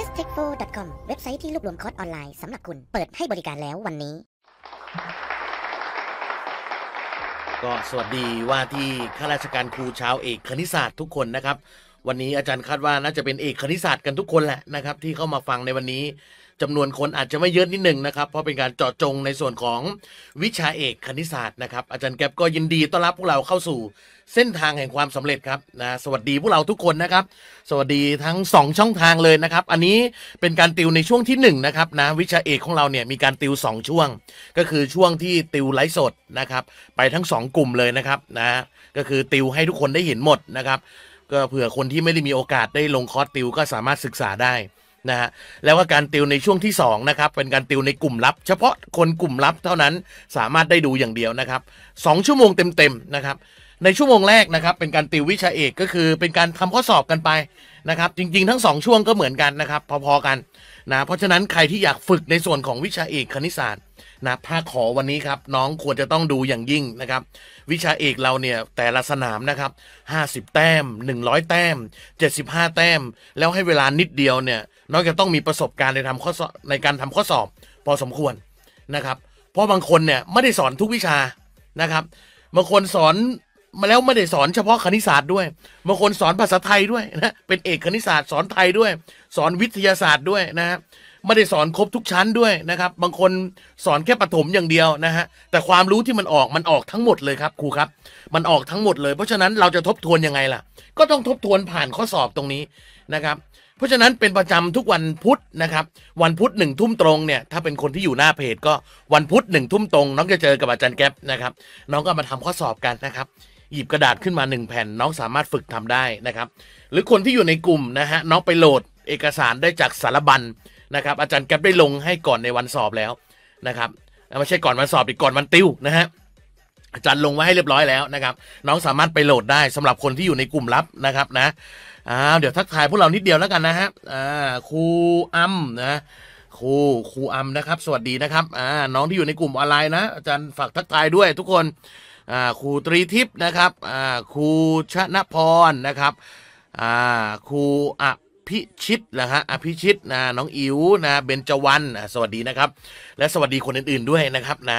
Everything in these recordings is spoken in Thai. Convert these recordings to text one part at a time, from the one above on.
s t e c h f o l c o m เว็บไซต์ที่รวบรวมคอร์สออนไลน์สำหรับคุณ เปิดให้บริการแล้ววันนี้ ก็สวัสดีว่าที่ข้าราชการครูชาวเอกคณิตศาสตร์ทุกคนนะครับ วันนี้อาจารย์คาดว่าน่าจะเป็นเอกคณิตศาสตร์กันทุกคนแหละนะครับที่เข้ามาฟังในวันนี้จำนวนคนอาจจะไม่เยอะนิดหนึ่งนะครับเพราะเป็นการเจาะจงในส่วนของวิชาเอกคณิตศาสตร์นะครับอาจารย์แก๊ปก็ยินดีต้อนรับพวกเราเข้าสู่เส้นทางแห่งความสำเร็จครับนะสวัสดีพวกเราทุกคนนะครับ สวัสดีทั้ง 2 ช่องทางเลยนะครับอันนี้เป็นการติวในช่วงที่1นะครับนะวิชาเอกของเราเนี่ยมีการติว 2 ช่วง ก็คือช่วงที่ติวไลฟ์สดนะครับไปทั้ง 2 กลุ่มเลยนะครับนะก็คือติวให้ทุกคนได้เห็นหมดนะครับก็เผื่อคนที่ไม่ได้มีโอกาสได้ลงคอร์สติวก็สามารถศึกษาได้นะฮะแล้วก็การติวในช่วงที่2นะครับเป็นการติวในกลุ่มลับเฉพาะคนกลุ่มลับเท่านั้นสามารถได้ดูอย่างเดียวนะครับ2ชั่วโมงเต็มๆนะครับในชั่วโมงแรกนะครับ เป็นการติววิชาเอกก็คือเป็นการทำข้อสอบกันไปนะครับ จริง ๆ ทั้ง 2 ช่วงก็เหมือนกันนะครับพอๆกันนะเพราะฉะนั้นใครที่อยากฝึกในส่วนของวิชาเอกคณิตศาสตร์นะภาคขอวันนี้ครับน้องควรจะต้องดูอย่างยิ่งนะครับวิชาเอกเราเนี่ยแต่ละสนามนะครับ50 แต้ม100แต้ม75 แต้ม แล้วให้เวลานิดเดียวเนี่ยน้องจะต้องมีประสบการณ์ในทำข้อสอบในการทำข้อสอบ พอสมควรนะครับ เพราะบางคนเนี่ยไม่ได้สอนทุกวิชานะครับ บางคนสอนมาแล้วไม่ได้สอนเฉพาะคณิตศาสตร์ด้วย บางคนสอนภาษาไทยด้วยนะเป็นเอกคณิตศาสตร์สอนไทยด้วย สอนวิทยาศาสตร์ด้วยนะไม่ได้สอนครบทุกชั้นด้วยนะครับ บางคนสอนแค่ปฐมอย่างเดียวนะฮะ แต่ความรู้ที่มันออกมันออกทั้งหมดเลยครับครูครับ มันออกทั้งหมดเลย เพราะฉะนั้นเราจะทบทวนยังไงล่ะ ก็ต้องทบทวนผ่านข้อสอบตรงนี้นะครับราะฉะนั้นเป็นประจำทุกวันพุธนะครับวันพุธหนึ่งทุ่มตรงเนี่ยถ้าเป็นคนที่อยู่หน้าเพจก็วันพุธหนึ่งทุ่มตรงน้องจะเจอกับอาจารย์แก๊ปนะครับน้องก็มาทำข้อสอบกันนะครับ หยิบกระดาษขึ้นมา 1 แผ่นน้องสามารถฝึกทำได้นะครับ หรือคนที่อยู่ในกลุ่มนะฮะน้องไปโหลดเอกสารได้จากสารบัญนะครับ อาจารย์แก๊ปได้ลงให้ก่อนในวันสอบแล้วนะครับไม่ใช่ก่อนวันสอบอีกก่อนวันติวนะฮะอาจารย์ลงไว้ให้เรียบร้อยแล้วนะครับ น้องสามารถไปโหลดได้สำหรับคนที่อยู่ในกลุ่มลับนะครับนะอ่าเดี๋ยวทักทายพวกเรานิดเดียวแล้วกันนะฮะอ่าครูอัมนะครูครูอัมนะครับสวัสดีนะครับอ่าน้องที่อยู่ในกลุ่มออนไลน์นะอาจารย์ฝากทักทายด้วยทุกคนอ่าครูตรีทิพย์นะครับอ่าครูชนะพรนะครับอ่าครูอภิชิตนะฮะ อภิชิตนะ น้องอิ๋วนะ เบนจวนนะสวัสดีนะครับ และสวัสดีคนอื่นๆด้วยนะครับนะ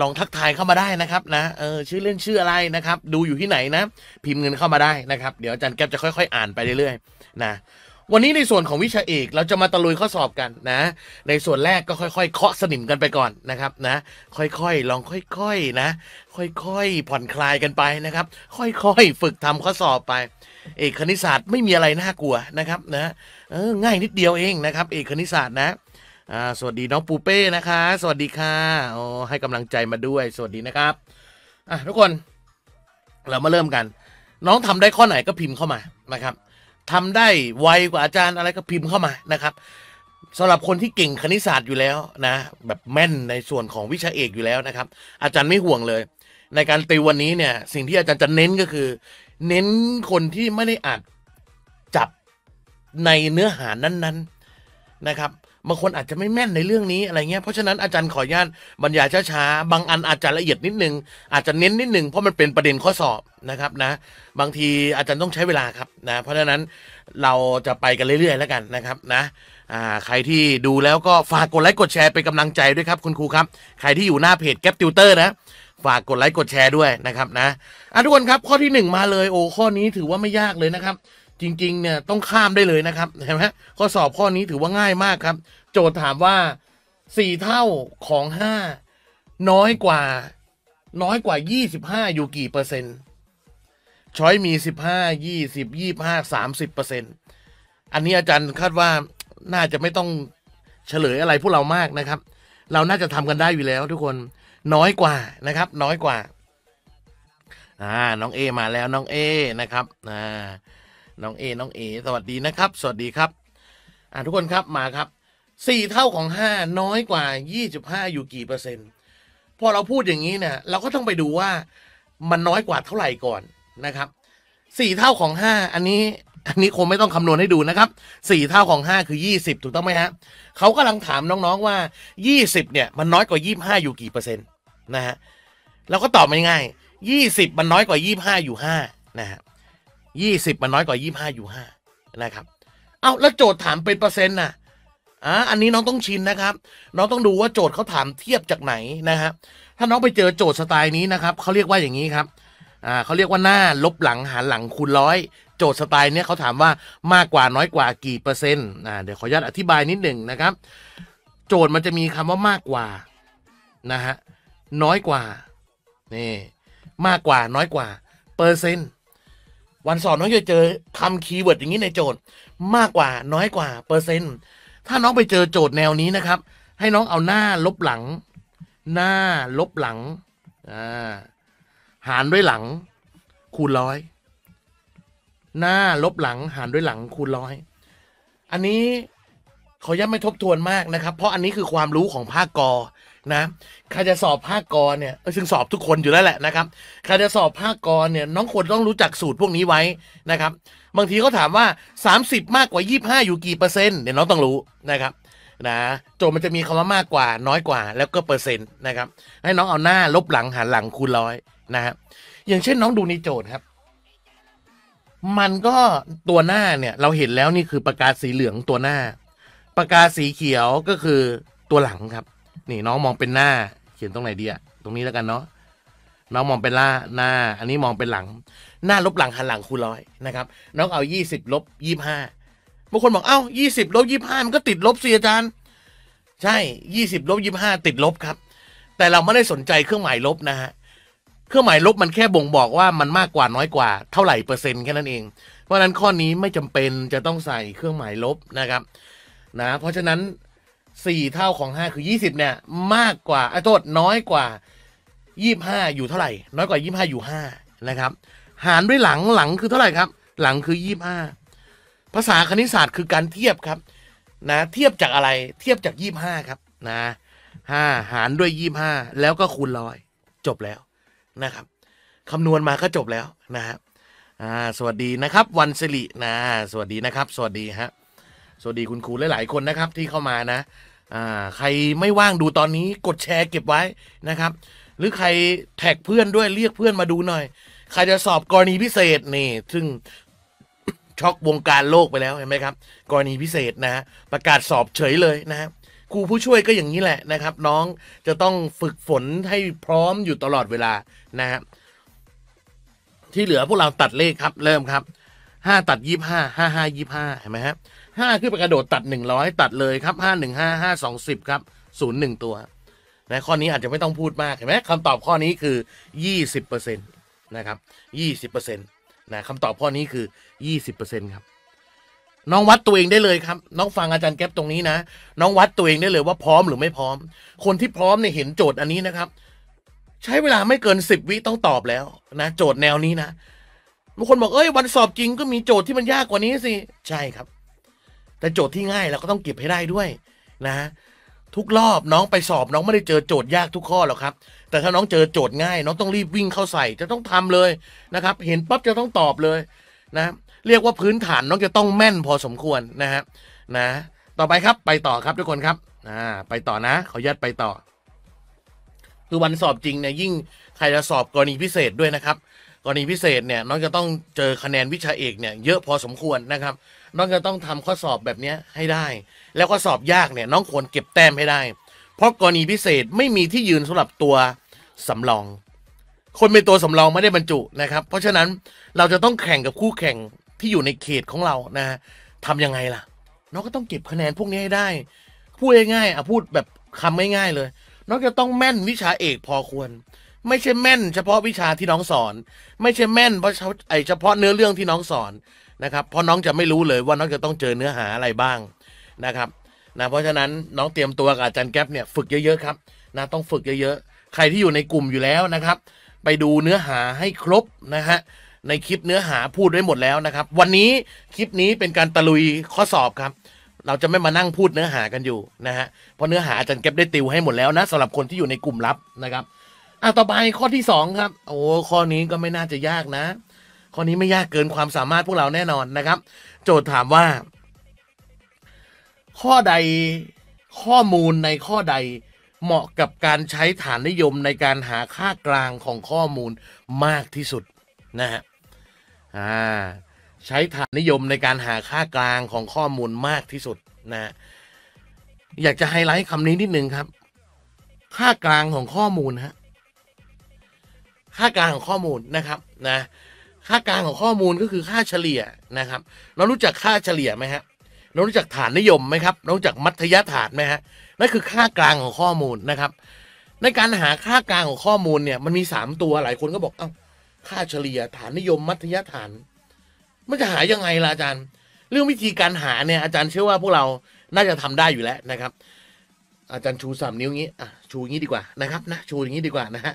ลองทักทายเข้ามาได้นะครับนะ เออชื่อเล่นชื่ออะไรนะครับ ดูอยู่ที่ไหนนะ พิมพ์เงินเข้ามาได้นะครับ เดี๋ยวอาจารย์แก๊ปจะค่อยๆ อ่านไปเรื่อยๆนะ วันนี้ในส่วนของวิชาเอกเราจะมาตะลุยข้อสอบกันนะ ในส่วนแรกก็ค่อย ๆ เคาะสนิมกันไปก่อนนะครับนะ ค่อยๆลองค่อยๆนะ ค่อยๆผ่อนคลายกันไปนะครับ ค่อยๆฝึกทำข้อสอบไปเอกคณิตศาสตร์ไม่มีอะไรน่ากลัวนะครับนะออง่ายนิดเดียวเองนะครับ เอกคณิตศาสตร์นะสวัสดี น้องปูเป้นะคะสวัสดีค่ะโอ้ให้กำลังใจมาด้วย สวัสดีนะครับอ่ะทุกคนเรามาเริ่มกัน น้องทำได้ข้อไหนก็พิมพ์เข้ามานะครับทำได้ไวกว่าอาจารย์อะไรก็พิมพ์เข้ามานะครับสำหรับคนที่เก่งคณิตศาสตร์อยู่แล้วนะแบบแม่นในส่วนของวิชาเอกอยู่แล้วนะครับ อาจารย์ไม่ห่วงเลย ในการติววันนี้เนี่ยสิ่งที่อาจารย์จะเน้นก็คือเน้นคนที่ไม่ได้อัดจับในเนื้อหานั้นๆนะครับบางคนอาจจะไม่แม่นในเรื่องนี้อะไรเงี้ยเพราะฉะนั้นอาจารย์ขออนุญาตบรรยายช้าๆบางอันอาจจะละเอียดนิดนึงอาจจะเน้นนิดนึงเพราะมันเป็นประเด็นข้อสอบ นะครับนะบางทีอาจารย์ต้องใช้เวลาครับนะเพราะฉะนั้นเราจะไปกันเรื่อยๆแล้วกันนะครับนะใครที่ดูแล้วก็ฝากกดไลค์ กดแชร์เป็นกำลังใจด้วยครับคุณครูครับใครที่อยู่หน้าเพจแก๊ปติวเตอร์นะฝากกดไลค์กดแชร์ด้วยนะครับนะ อ่ะทุกคนครับข้อที่หนึ่งมาเลย โอ้ข้อนี้ถือว่าไม่ยากเลยนะครับ จริงๆ เนี่ยต้องข้ามได้เลยนะครับเห็นไหมข้อสอบข้อนี้ถือว่าง่ายมากครับ โจทย์ถามว่าสี่เท่าของห้าน้อยกว่า น้อยกว่ายี่สิบห้าอยู่กี่เปอร์เซ็นต์ช้อยมีสิบห้ายี่สิบยี่ห้าสามสิบเปอร์เซ็นต์อันนี้อาจารย์คาดว่าน่าจะไม่ต้องเฉลยอะไรพวกเรามากนะครับ เราน่าจะทำกันได้อยู่แล้วทุกคนน้อยกว่านะครับ น้อยกว่า อ่าน้องเอมาแล้วน้องเอนะครับอ่าน้องเอน้องเอสวัสดีนะครับ สวัสดีครับอ่าทุกคนครับมาครับสี่เท่าของห้าน้อยกว่ายี่สิบห้าอยู่กี่เปอร์เซ็นต์พอเราพูดอย่างนี้เนี่ยเราก็ต้องไปดูว่า มันน้อยกว่าเท่าไหร่ก่อนนะครับสี่เท่าของห้าอันนี้อันนี้คงไม่ต้องคำนวณให้ดูนะครับสี่เท่าของห้าคือยี่สิบถูกต้องไหมฮะเขากำลังถามน้องๆว่ายี่สิบเนี่ยมันน้อยกว่ายี่บห้าอยู่กี่เปอร์เซ็นต์นะฮะเราก็ตอบง่ายๆยี่สิบมันน้อยกว่ายี่ห้าอยู่ห้านะฮะยี่สิบมันน้อยกว่ายี่ห้าอยู่ห้านะครับ เอาแล้วโจทย์ถามเป็นเปอร์เซ็นต์นะอ่าอันนี้น้องต้องชินนะครับ น้องต้องดูว่าโจทย์เขาถามเทียบจากไหนนะฮะ ถ้าน้องไปเจอโจทย์สไตล์นี้นะครับเขาเรียกว่าอย่างนี้ครับ อ่าเขาเรียกว่าหน้าลบหลังหารหลังคูณร้อยโจทย์สไตล์เนี้ยเขาถามว่ามากกว่าน้อยกว่ากี่เปอร์เซ็นต์อ่าเดี๋ยวขออนุญาตอธิบายนิดหนึ่งนะครับ โจทย์มันจะมีคำว่ามากกว่านะฮะน้อยกว่า นี่ มากกว่า น้อยกว่า เปอร์เซ็นต์ วันสอบน้องจะเจอคำคีย์เวิร์ดอย่างนี้ในโจทย์ มากกว่า น้อยกว่า เปอร์เซ็นต์ ถ้าน้องไปเจอโจทย์แนวนี้นะครับ ให้น้องเอาหน้าลบหลัง หน้าลบหลัง อ่า หารด้วยหลัง คูณร้อย หน้าลบหลังหารด้วยหลังคูณร้อย อันนี้เขายังไม่ทบทวนมากนะครับ เพราะอันนี้คือความรู้ของภาคกอนะใครจะสอบภาคกรเนี่ยซึ่งสอบทุกคนอยู่แล้วแหละนะครับใครจะสอบภาคกรเนี่ยน้องควรต้องรู้จักสูตรพวกนี้ไว้นะครับ บางทีเขาถามว่า 30 มากกว่า 25อยู่กี่เปอร์เซ็นต์เนี่ยน้องต้องรู้นะครับ นะ โจมันจะมีคำว่ามากกว่า น้อยกว่าแล้วก็เปอร์เซ็นต์นะครับ ให้น้องเอาหน้าลบหลังหานหลังคูณร้อยนะฮะอย่างเช่น น้องดูในโจทย์ครับ มันก็ตัวหน้าเนี่ยเราเห็นแล้วนี่คือปากกาสีเหลืองตัวหน้าปากกาสีเขียวก็คือตัวหลังครับนี่น้องมองเป็นหน้า เขียนตรงไหนดีอะตรงนี้แล้วกันเนาะน้องมองเป็นหน้าหน้า อันนี้มองเป็นหลัง หน้าลบหลังหันหลังคูณร้อยนะครับน้องเอายี่สิบลบยี่ห้าบางคนบอกเอ้ายี่สิบลบยี่ห้ามันก็ติดลบสิอาจารย์ ใช่ยี่สิบลบยี่ห้าติดลบครับ แต่เราไม่ได้สนใจเครื่องหมายลบนะฮะเครื่องหมายลบมันแค่บ่งบอกว่ามันมากกว่าน้อยกว่า เท่าไหร่เปอร์เซ็นต์แค่นั้นเอง เพราะฉะนั้นข้อนี้ไม่จำเป็นจะต้องใส่เครื่องหมายลบนะครับ นะเพราะฉะนั้นสี่เท่าของห้าคือยี่สิบเนี่ยมากกว่าไอ้โทษน้อยกว่ายี่ห้าอยู่เท่าไหร่ น้อยกว่ายี่ห้าอยู่ห้านะครับ หารด้วยหลังหลังคือเท่าไหร่ครับ หลังคือยี่ห้าภาษาคณิตศาสตร์คือการเทียบครับนะเทียบจากอะไร เทียบจากยี่ห้าครับนะห้าหารด้วยยี่ห้าแล้วก็คูณร้อย จบแล้วนะครับคำนวณมาก็จบแล้วนะครับสวัสดีนะครับ วันสิรินะสวัสดีนะครับ สวัสดีฮะสวัสดีคุณครูหลายๆคนนะครับ ที่เข้ามานะอ่าใครไม่ว่างดูตอนนี้กดแชร์เก็บไว้นะครับ หรือใครแท็กเพื่อนด้วยเรียกเพื่อนมาดูหน่อย ใครจะสอบกรณีพิเศษนี่ ซึ่งช็อกวงการโลกไปแล้วเห็นไหมครับ กรณีพิเศษนะประกาศสอบเฉยเลยนะครูผู้ช่วยก็อย่างนี้แหละนะครับ น้องจะต้องฝึกฝนให้พร้อมอยู่ตลอดเวลานะฮะที่เหลือพวกเราตัดเลขครับ เริ่มครับห้าตัดยี่ห้าห้าห้ายี่ห้าเห็นไหมฮะห้าขึ้นไปกระโดดตัดหนึ่งร้อยตัดเลยครับห้าหนึ่งห้าห้าสองสิบครับศูนย์หนึ่งตัวนะข้อนี้อาจจะไม่ต้องพูดมากเห็นไหมคำตอบข้อนี้คือยี่สิบเปอร์เซ็นต์นะครับยี่สิบเปอร์เซ็นต์นะคำตอบข้อนี้คือยี่สิบเปอร์เซ็นต์ครับ น้องวัดตัวเองได้เลยครับ น้องฟังอาจารย์แก๊ปตรงนี้นะน้องวัดตัวเองได้เลยว่าพร้อมหรือไม่พร้อม คนที่พร้อมเนี่ยเห็นโจทย์อันนี้นะครับ ใช้เวลาไม่เกินสิบวิต้องตอบแล้วนะโจทย์แนวนี้นะบางคนบอกเอ้ยวันสอบจริงก็มีโจทย์ที่มันยากกว่านี้สิใช่ครับแต่โจทย์ที่ง่ายเราก็ต้องเก็บให้ได้ด้วยนะ ทุกรอบน้องไปสอบ น้องไม่ได้เจอโจทย์ยากทุกข้อหรอกครับ แต่ถ้าน้องเจอโจทย์ง่าย น้องต้องรีบวิ่งเข้าใส่ จะต้องทำเลยนะครับ เห็นปั๊บจะต้องตอบเลย นะ เรียกว่าพื้นฐานน้องจะต้องแม่นพอสมควรนะฮะนะต่อไปครับไปต่อครับทุกคนครับอ่าไปต่อนะขอยัดไปต่อคือวันสอบจริงเนี่ยยิ่งใครจะสอบกรณีพิเศษด้วยนะครับ กรณีพิเศษเนี่ย น้องจะต้องเจอคะแนนวิชาเอกเนี่ยเยอะพอสมควรนะครับน้องจะต้องทำข้อสอบแบบนี้ให้ได้ แล้วก็สอบยากเนี่ย น้องควรเก็บแต้มให้ได้ เพราะกรณีพิเศษไม่มีที่ยืนสำหรับตัวสำรอง คนเป็นตัวสำรองไม่ได้บรรจุนะครับ เพราะฉะนั้นเราจะต้องแข่งกับคู่แข่งที่อยู่ในเขตของเรานะทำยังไงล่ะ น้องก็ต้องเก็บคะแนนพวกนี้ให้ได้ พูดง่ายๆอ่ะพูดแบบคำง่ายๆ เลย น้องจะต้องแม่นวิชาเอกพอควร ไม่ใช่แม่นเฉพาะวิชาที่น้องสอน ไม่ใช่แม่นเพราะไอเฉพาะเนื้อเรื่องที่น้องสอนนะครับเพราะน้องจะไม่รู้เลยว่าน้องจะต้องเจอเนื้อหาอะไรบ้างนะครับนะเพราะฉะนั้นน้องเตรียมตัวกับอาจารย์แก๊ปเนี่ยฝึกเยอะๆครับนะต้องฝึกเยอะๆใครที่อยู่ในกลุ่มอยู่แล้วนะครับ ไปดูเนื้อหาให้ครบนะฮะในคลิปเนื้อหาพูดไว้หมดแล้วนะครับ วันนี้คลิปนี้เป็นการตะลุยข้อสอบครับ เราจะไม่มานั่งพูดเนื้อหากันอยู่นะฮะเพราะเนื้อหาอาจารย์แก๊ปได้ติวให้หมดแล้วนะสำหรับคนที่อยู่ในกลุ่มลับนะครับอ่ะต่อไปข้อที่2ครับโอ้ข้อนี้ก็ไม่น่าจะยากนะข้อนี้ไม่ยากเกินความสามารถพวกเราแน่นอนนะครับ โจทย์ถามว่า ข้อใดข้อมูลในข้อใด เหมาะกับการใช้ฐานนิยมในการหาค่ากลางของข้อมูลมากที่สุดนะฮะใช้ฐานนิยมในการหาค่ากลางของข้อมูลมากที่สุดนะ อยากจะไฮไลท์คำนี้นิดนึงครับ ค่ากลางของข้อมูลฮะค่ากลางของข้อมูลนะครับนะค่ากลางของข้อมูลก็คือค่าเฉลี่ยนะครับ เรารู้จักค่าเฉลี่ยไหมฮะ เรารู้จักฐานนิยมไหมครับเรารู้จักมัธยฐานไหมฮะ นั่นคือค่ากลางของข้อมูลนะครับ ในการหาค่ากลางของข้อมูลเนี่ย มันมี 3 ตัว หลายคนก็บอกเอ้าค่าเฉลี่ยฐานนิยม มัธยฐาน มันจะหายังไงล่ะอาจารย์ เรื่องวิธีการหาเนี่ยอาจารย์เชื่อว่าพวกเรา น่าจะทำได้อยู่แล้วนะครับ อาจารย์ชูสามนิ้วงี้อ่ะชูอย่างนี้ดีกว่านะครับนะชูอย่างนี้ดีกว่านะฮะ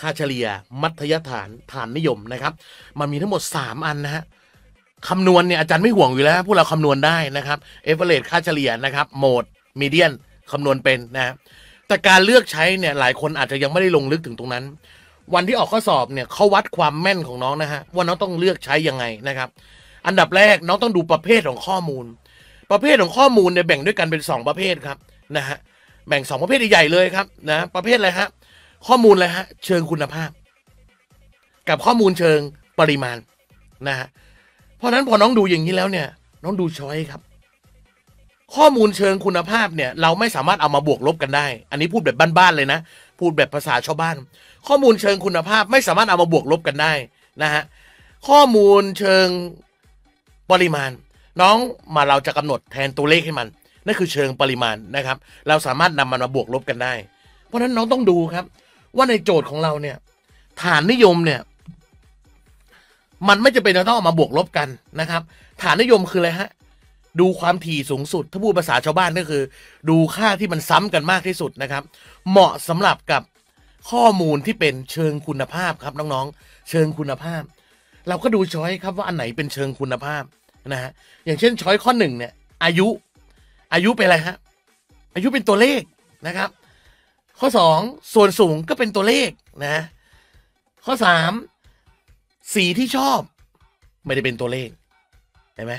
ค่าเฉลี่ยมัธยฐานฐานนิยมนะครับ มันมีทั้งหมด 3 อันนะฮะคำนวณเนี่ยอาจารย์ไม่ห่วงอยู่แล้วพวกเราคำนวณได้นะครับเอเวอร์เรค่าเฉลี่ยนะครับโหมดมีเดียนคำนวณเป็นนะแต่การเลือกใช้เนี่ยหลายคนอาจจะยังไม่ได้ลงลึกถึงตรงนั้น วันที่ออกข้อสอบเนี่ยเขาวัดความแม่นของน้องนะฮะว่าน้องต้องเลือกใช้ยังไงนะครับ อันดับแรกน้องต้องดูประเภทของข้อมูล ประเภทของข้อมูลเนี่ยแบ่งด้วยกันเป็น 2 ประเภทครับนะฮะแบ่งสองประเภทใหญ่เลยครับนะประเภทอะไรฮะข้อมูลอะไรฮะเชิงคุณภาพ กับข้อมูลเชิงปริมาณนะฮะเพราะนั้นพอน้องดูอย่างนี้แล้วเนี่ยน้องดูช้อยครับ ข้อมูลเชิงคุณภาพเนี่ยเราไม่สามารถเอามาบวกลบกันได้ อันนี้พูดแบบบ้านๆเลยนะ พูดแบบภาษาชาวบ้าน ข้อมูลเชิงคุณภาพไม่สามารถเอามาบวกลบกันได้นะฮะข้อมูลเชิงปริมาณ น้องมาเราจะกำหนดแทนตัวเลขให้มันนั่นคือเชิงปริมาณนะครับ เราสามารถนำมันมาบวกลบกันได้ เพราะฉะนั้นน้องต้องดูครับว่าในโจทย์ของเราเนี่ยฐานนิยมเนี่ยมันไม่จะเป็นต้องเอามาบวกลบกันนะครับ ฐานนิยมคืออะไรฮะดูความถี่สูงสุดถ้าพูดภาษาชาวบ้านก็คือ ดูค่าที่มันซ้ำกันมากที่สุดนะครับ เหมาะสำหรับกับข้อมูลที่เป็นเชิงคุณภาพครับน้องๆ เชิงคุณภาพ เราก็ดูช้อยครับว่าอันไหนเป็นเชิงคุณภาพนะฮะอย่างเช่นช้อยข้อหนึ่งเนี่ยอายุอายุ เป็นอะไรฮะอายุเป็นตัวเลขนะครับ ข้อ 2 ส่วนสูงก็เป็นตัวเลข นะข้อ 3 สีที่ชอบ ไม่ได้เป็นตัวเลขเห็นไหม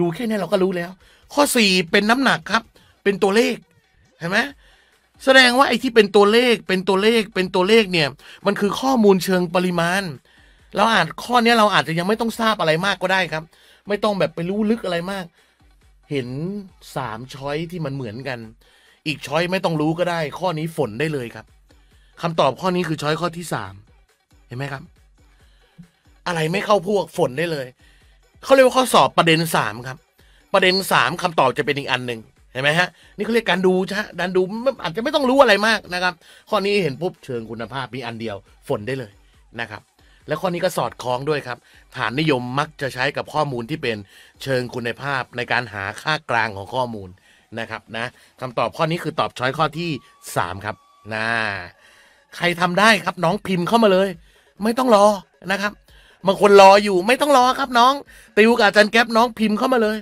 ดู แค่ นี้เราก็รู้แล้ว ข้อ 4 เป็นน้ำหนักครับเป็นตัวเลขเห็นไหมแสดงว่าไอ้ที่เป็นตัวเลขเป็นตัวเลขเป็นตัวเลขเนี่ยมันคือข้อมูลเชิงปริมาณเราอาจข้อนี้เราอาจจะยังไม่ต้องทราบอะไรมากก็ได้ครับ ไม่ต้องแบบไปรู้ลึกอะไรมากเห็นสามช้อยที่มันเหมือนกัน อีกช้อยไม่ต้องรู้ก็ได้ ข้อนี้ฝนได้เลยครับคำตอบข้อนี้คือช้อยข้อที่สามเห็นไหมครับ อะไรไม่เข้าพวกฝนได้เลยเขาเรียกว่าข้อสอบประเด็นสามครับ ประเด็นสามคำตอบจะเป็นอีกอันหนึ่งเห็นไหมฮะนี่เขาเรียกการดูใช่ดันดูอาจจะไม่ต้องรู้อะไรมากนะครับ ข้อนี้เห็นปุ๊บเชิงคุณภาพมีอันเดียว ฝนได้เลยนะครับและข้อนี้ก็สอดคล้องด้วยครับ ฐานนิยมมักจะใช้กับข้อมูลที่เป็นเชิงคุณภาพในการหาค่ากลางของข้อมูลนะครับนะคำตอบข้อนี้คือตอบช้อยข้อที่ 3 ครับ นะ ใครทำได้ครับน้องพิมพ์เข้ามาเลย ไม่ต้องรอนะครับบางคนรออยู่ ไม่ต้องรอครับน้องติวกับอาจารย์แก๊ปน้องพิมพ์เข้ามาเลย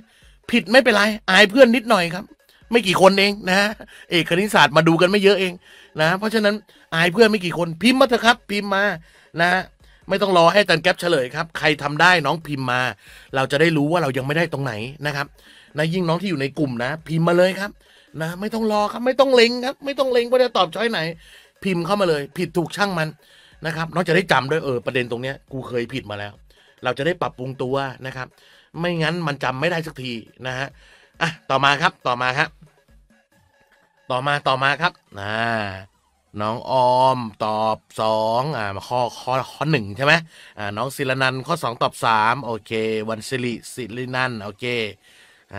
ผิดไม่เป็นไรอายเพื่อนนิดหน่อยครับ ไม่กี่คนเองนะเอกคณิตศาสตร์มาดูกันไม่เยอะเอง นะ เพราะฉะนั้นอายเพื่อนไม่กี่คนพิมพ์มาเถอะครับพิมพ์มา นะไม่ต้องรอให้อาจารย์แก๊ปเฉลยครับ ใครทำได้น้องพิมพ์มา เราจะได้รู้ว่าเรายังไม่ได้ตรงไหนนะครับนะยิ่งน้องที่อยู่ในกลุ่มนะ พิมพ์มาเลยครับนะไม่ต้องรอครับไม่ต้องเล็งครับ ไม่ต้องเล็งว่าจะตอบช้อยไหน พิมพ์เข้ามาเลย ผิดถูกช่างมันนะครับน้องจะได้จำด้วยเออประเด็นตรงเนี้ย กูเคยผิดมาแล้ว เราจะได้ปรับปรุงตัวนะครับ ไม่งั้นมันจำไม่ได้สักทีนะฮะอ่ะต่อมาครับ ต่อมาครับต่อมาต่อมาครับอ่าน้องออมตอบสองอ่าข้อข้อข้อหนึ่งใช่ไหมอ่าน้องศิรนันข้อสองตอบสามโอเค วันสิริศิรินันโอเคอ่า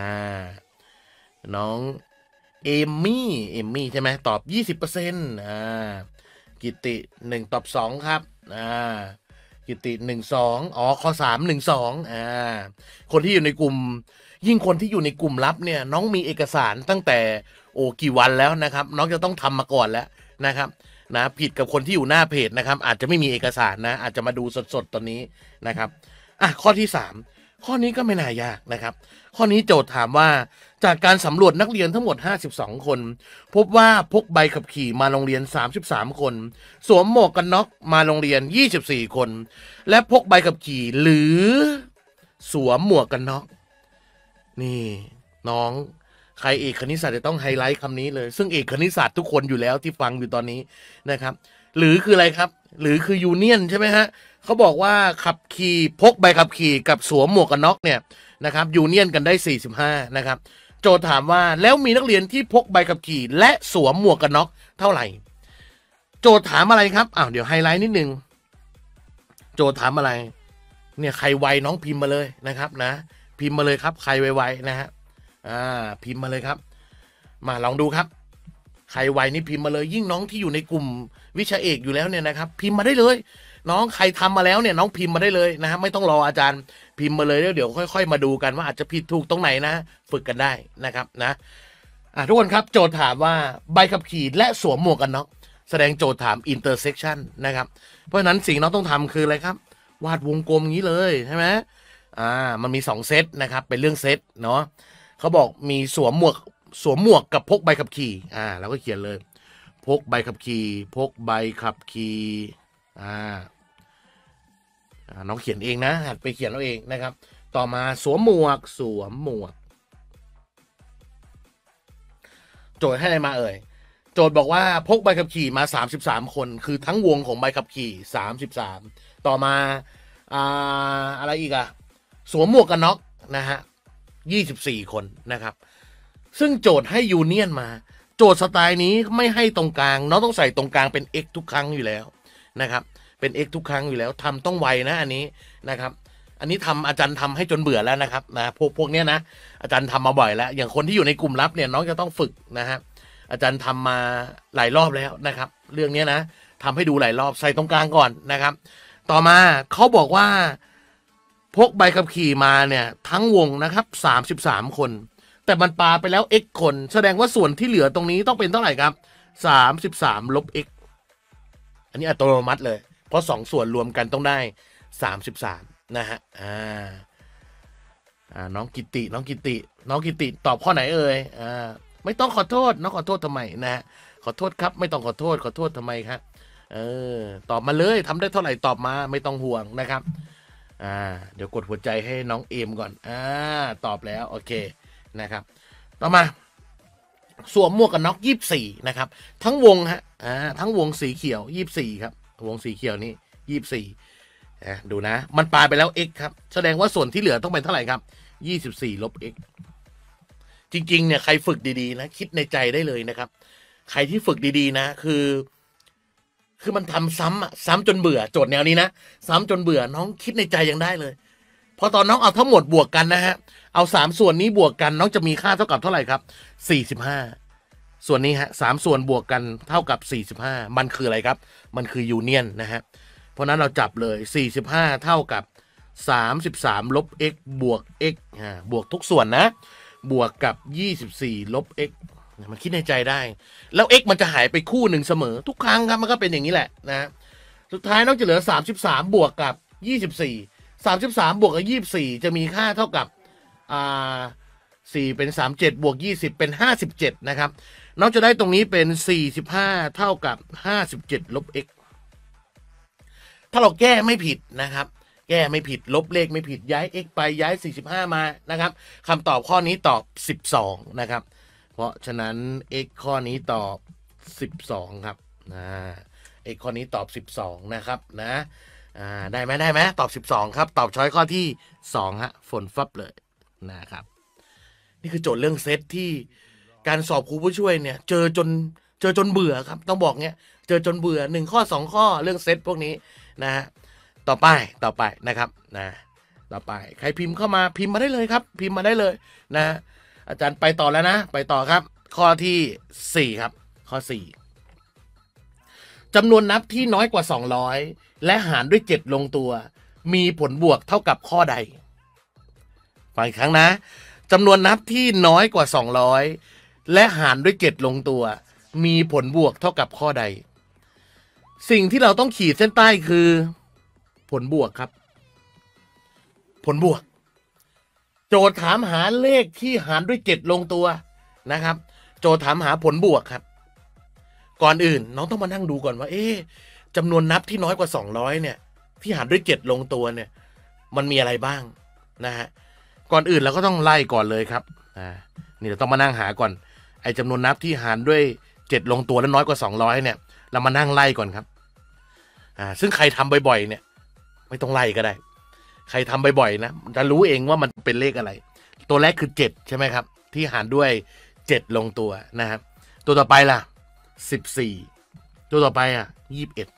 น้องเอมมี่เอมมี่ใช่ไหมตอบยี่สิบเปอร์เซ็นต์อ่ากิติหนึ่งตอบสองครับอ่ากิติหนึ่งสองอ๋อข้อสามหนึ่งสองอ่าคนที่อยู่ในกลุ่ม ยิ่งคนที่อยู่ในกลุ่มลับ เนี่ยน้องมีเอกสารตั้งแต่ โอ้กี่วันแล้วนะครับน้องจะต้องทำมาก่อนแล้วนะครับ นะผิดกับคนที่อยู่หน้าเพจนะครับ อาจจะไม่มีเอกสารนะอาจจะมาดูสดๆตอนนี้นะครับอ่ะข้อที่ 3 ข้อนี้ก็ไม่น่ายากนะครับข้อนี้โจทย์ถามว่าจากการสำรวจนักเรียนทั้งหมด52คนพบว่าพกใบขับขี่มาโรงเรียน33คน สวมหมวกกันน็อกมาโรงเรียน24คนและพกใบขับขี่หรือ สวมหมวกกันน็อกนี่น้องใครเอกคณิตศาสตร์จะต้องไฮไลท์คำนี้เลย ซึ่งเอกคณิตศาสตร์ทุกคนอยู่แล้วที่ฟังอยู่ตอนนี้นะครับ หรือคืออะไรครับ หรือคือยูเนียนใช่ไหมฮะเขาบอกว่าขับขี่พกใบขับขี่กับสวมหมวกกันน็อกเนี่ยนะครับยูเนียนกันได้45นะครับโจถามว่าแล้วมีนักเรียนที่พกใบขับขี่ และสวมหมวกกันน็อกเท่าไหร่ โจถามอะไรครับอ้าวเดี๋ยวไฮไลท์นิดนึงโจถามอะไรเนี่ยใครไวน้องพิมพ์มาเลยนะครับนะ พิมพ์มาเลยครับ ใครไวๆนะฮะอ่าพิมพ์มาเลยครับ มาลองดูครับ ใครไวนี่พิมพ์มาเลย ยิ่งน้องที่อยู่ในกลุ่มวิชาเอกอยู่แล้วเนี่ยนะครับ พิมพ์มาได้เลย น้องใครทำมาแล้วเนี่ย น้องพิมพ์มาได้เลยนะฮะไม่ต้องรออาจารย์พิมพ์มาเลยแล้วเดี๋ยวค่อยๆ มาดูกันว่าอาจจะผิดถูกตรงไหนนะ ฝึกกันได้นะครับนะอ่ะทุกคนครับ โจทย์ถามว่าใบขับขี่และสวมหมวกกันน็อกแสดงโจทย์ถาม intersection นะครับเพราะฉะนั้นสิ่งน้องต้องทำคืออะไรครับ วาดวงกลมงี้เลยใช่ไหมอ่า มันมี2เซตนะครับเป็นเรื่องเซตเนาะเขาบอกมีสวมหมวกสวมหมวกกับพกใบขับขี่ อ่าเราก็เขียนเลย พกใบขับขี่ พกใบขับขี่ อ่าน้องเขียนเองนะหัดไปเขียนเราเองนะครับ ต่อมาสวมหมวกสวมหมวก โจทย์ให้อะไรมาเอ่ย โจทย์บอกว่าพกใบขับขี่มา33 คนคือทั้งวงของใบขับขี่ 33 ต่อมาอ่าอะไรอีกอะสวมหมวกกันน็อกนะฮะ24 คนนะครับ ซึ่งโจทย์ให้ยูเนียนมาโจทย์สไตล์นี้ไม่ให้ตรงกลางน้องต้องใส่ตรงกลางเป็น X ทุกครั้งอยู่แล้วนะครับเป็น X ทุกครั้งอยู่แล้ว ทำต้องไวนะอันนี้นะครับอันนี้ทำอาจารย์ทำให้จนเบื่อแล้วนะครับ นะพวกพวกเนี้ยนะอาจารย์ทำมาบ่อยแล้ว อย่างคนที่อยู่ในกลุ่มลับเนี่ย น้องจะต้องฝึกนะฮะอาจารย์ทำมาหลายรอบแล้วนะครับ เรื่องเนี้ยนะทำให้ดูหลายรอบใส่ตรงกลางก่อนนะครับ ต่อมาเขาบอกว่าพกใบขับขี่มาเนี่ยทั้งวงนะครับสามิบามคน แต่มันปาไปแล้ว x คนแสดงว่าส่วนที่เหลือตรงนี้ต้องเป็นเท่าไหร่ครับสามิบามลบ x อันนี้อัตโนมัติเลย เพราะสองส่วนรวมกันต้องได้สามิบามนะฮะอ่าอ่าน้องกิติน้องกิติ น้องกิติตอบข้อไหนเอ่ยอ่าไม่ต้องขอโทษน้องขอโทษทำไมนะฮะขอโทษครับ ไม่ต้องขอโทษขอโทษทำไมครับเออตอบมาเลยทำได้เท่าไหร่ตอบมา ไม่ต้องห่วงนะครับอ่าเดี๋ยวกดหัวใจให้น้องเอมก่อนอ่าตอบแล้ว โอเคนะครับ ต่อมาสวมหมวกกันน็อกยี่สี่นะครับ ทั้งวงฮะอ่าทั้งวงสีเขียวยี่สี่ครับ วงสีเขียวนี้ยี่สี่ดูนะ มันปลายไปแล้ว x ครับ แสดงว่าส่วนที่เหลือต้องเป็นเท่าไหร่ครับยี่สิบสี่ลบ x จริงๆเนี่ยใครฝึกดีๆนะ คิดในใจได้เลยนะครับ ใครที่ฝึกดีๆนะคือคือมันทำซ้ำอะซ้ำจนเบื่อ โจทย์แนวนี้นะซ้ำจนเบื่อน้องคิดในใจยังได้เลยพอตอนน้องเอาทั้งหมดบวกกันนะฮะ เอาสามส่วนนี้บวกกัน น้องจะมีค่าเท่ากับเท่าไหร่ครับสี่สิบห้าส่วนนี้ฮะสามส่วนบวกกันเท่ากับสี่สิบห้ามันคืออะไรครับ มันคือยูเนียนนะฮะ เพราะนั้นเราจับเลยสี่สิบห้าเท่ากับสามสิบสามลบ x บวก x ฮะบวกทุกส่วนนะ บวกกับยี่สิบสี่ลบ x มันคิดในใจได้ แล้ว x มันจะหายไปคู่หนึ่งเสมอ ทุกครั้งครับมันก็เป็นอย่างนี้แหละนะสุดท้าย น้องจะเหลือ 33 บวกกับ 24 33 บวกกับ24 จะมีค่าเท่ากับอ่า4เป็น 37 บวก 20 เป็น 57 นะครับ น้องจะได้ตรงนี้เป็น 45 เท่ากับ 57 ลบ x ถ้าเราแก้ไม่ผิดนะครับ แก้ไม่ผิดลบเลขไม่ผิดย้าย x ไปย้าย 45 มานะครับคำตอบข้อนี้ตอบ 12 นะครับเพราะฉะนั้น x ข้อนี้ตอบ 12 ครับ นะ x ข้อนี้ตอบ 12 นะครับ นะ ได้ไหมได้ไหมตอบ 12 ครับ ตอบช้อยข้อที่ 2 ฮะ ฝนฟับเลย นะครับ นี่คือโจทย์เรื่องเซตที่การสอบครูผู้ช่วยเนี่ย เจอจน เจอจนเบื่อครับ ต้องบอกเนี้ย เจอจนเบื่อ 1 ข้อ 2 ข้อเรื่องเซตพวกนี้ นะฮะ ต่อไป ต่อไปนะครับ นะ ต่อไป ใครพิมพ์เข้ามาพิมพ์มาได้เลยครับ พิมพ์มาได้เลย นะอาจารย์ไปต่อแล้วนะไปต่อครับ ข้อที่สี่ครับ ข้อสี่จำนวนนับที่น้อยกว่า 200 และหารด้วย7ลงตัว มีผลบวกเท่ากับข้อใดฟังอีกครั้งนะจำนวนนับที่น้อยกว่า 200 และหารด้วย7ลงตัว มีผลบวกเท่ากับข้อใด สิ่งที่เราต้องขีดเส้นใต้คือ ผลบวกครับ ผลบวกโจทย์ถามหาเลขที่หารด้วยเจ็ดลงตัวนะครับ โจทย์ถามหาผลบวกครับ ก่อนอื่นน้องต้องมานั่งดูก่อนว่าเอ๊จำนวนนับที่น้อยกว่าสองร้อยเนี่ยที่หารด้วยเจ็ดลงตัวเนี่ย มันมีอะไรบ้างนะฮะก่อนอื่นเราก็ต้องไล่ก่อนเลยครับอ่านี่เราต้องมานั่งหาก่อน ไอ้จำนวนนับที่หารด้วยเจ็ดลงตัวและน้อยกว่าสองร้อยเนี่ย เรามานั่งไล่ก่อนครับ อ่า ซึ่งใครทำบ่อยๆ เนี่ยไม่ต้องไล่ก็ได้ใครทำบ่อยๆนะจะรู้เองว่ามันเป็นเลขอะไร ตัวแรกคือเจ็ดใช่ไหมครับ ที่หารด้วยเจ็ดลงตัวนะครับตัวต่อไปล่ะสิบสี่ตัวต่อไปอ่ะยี่สิบเอ็ด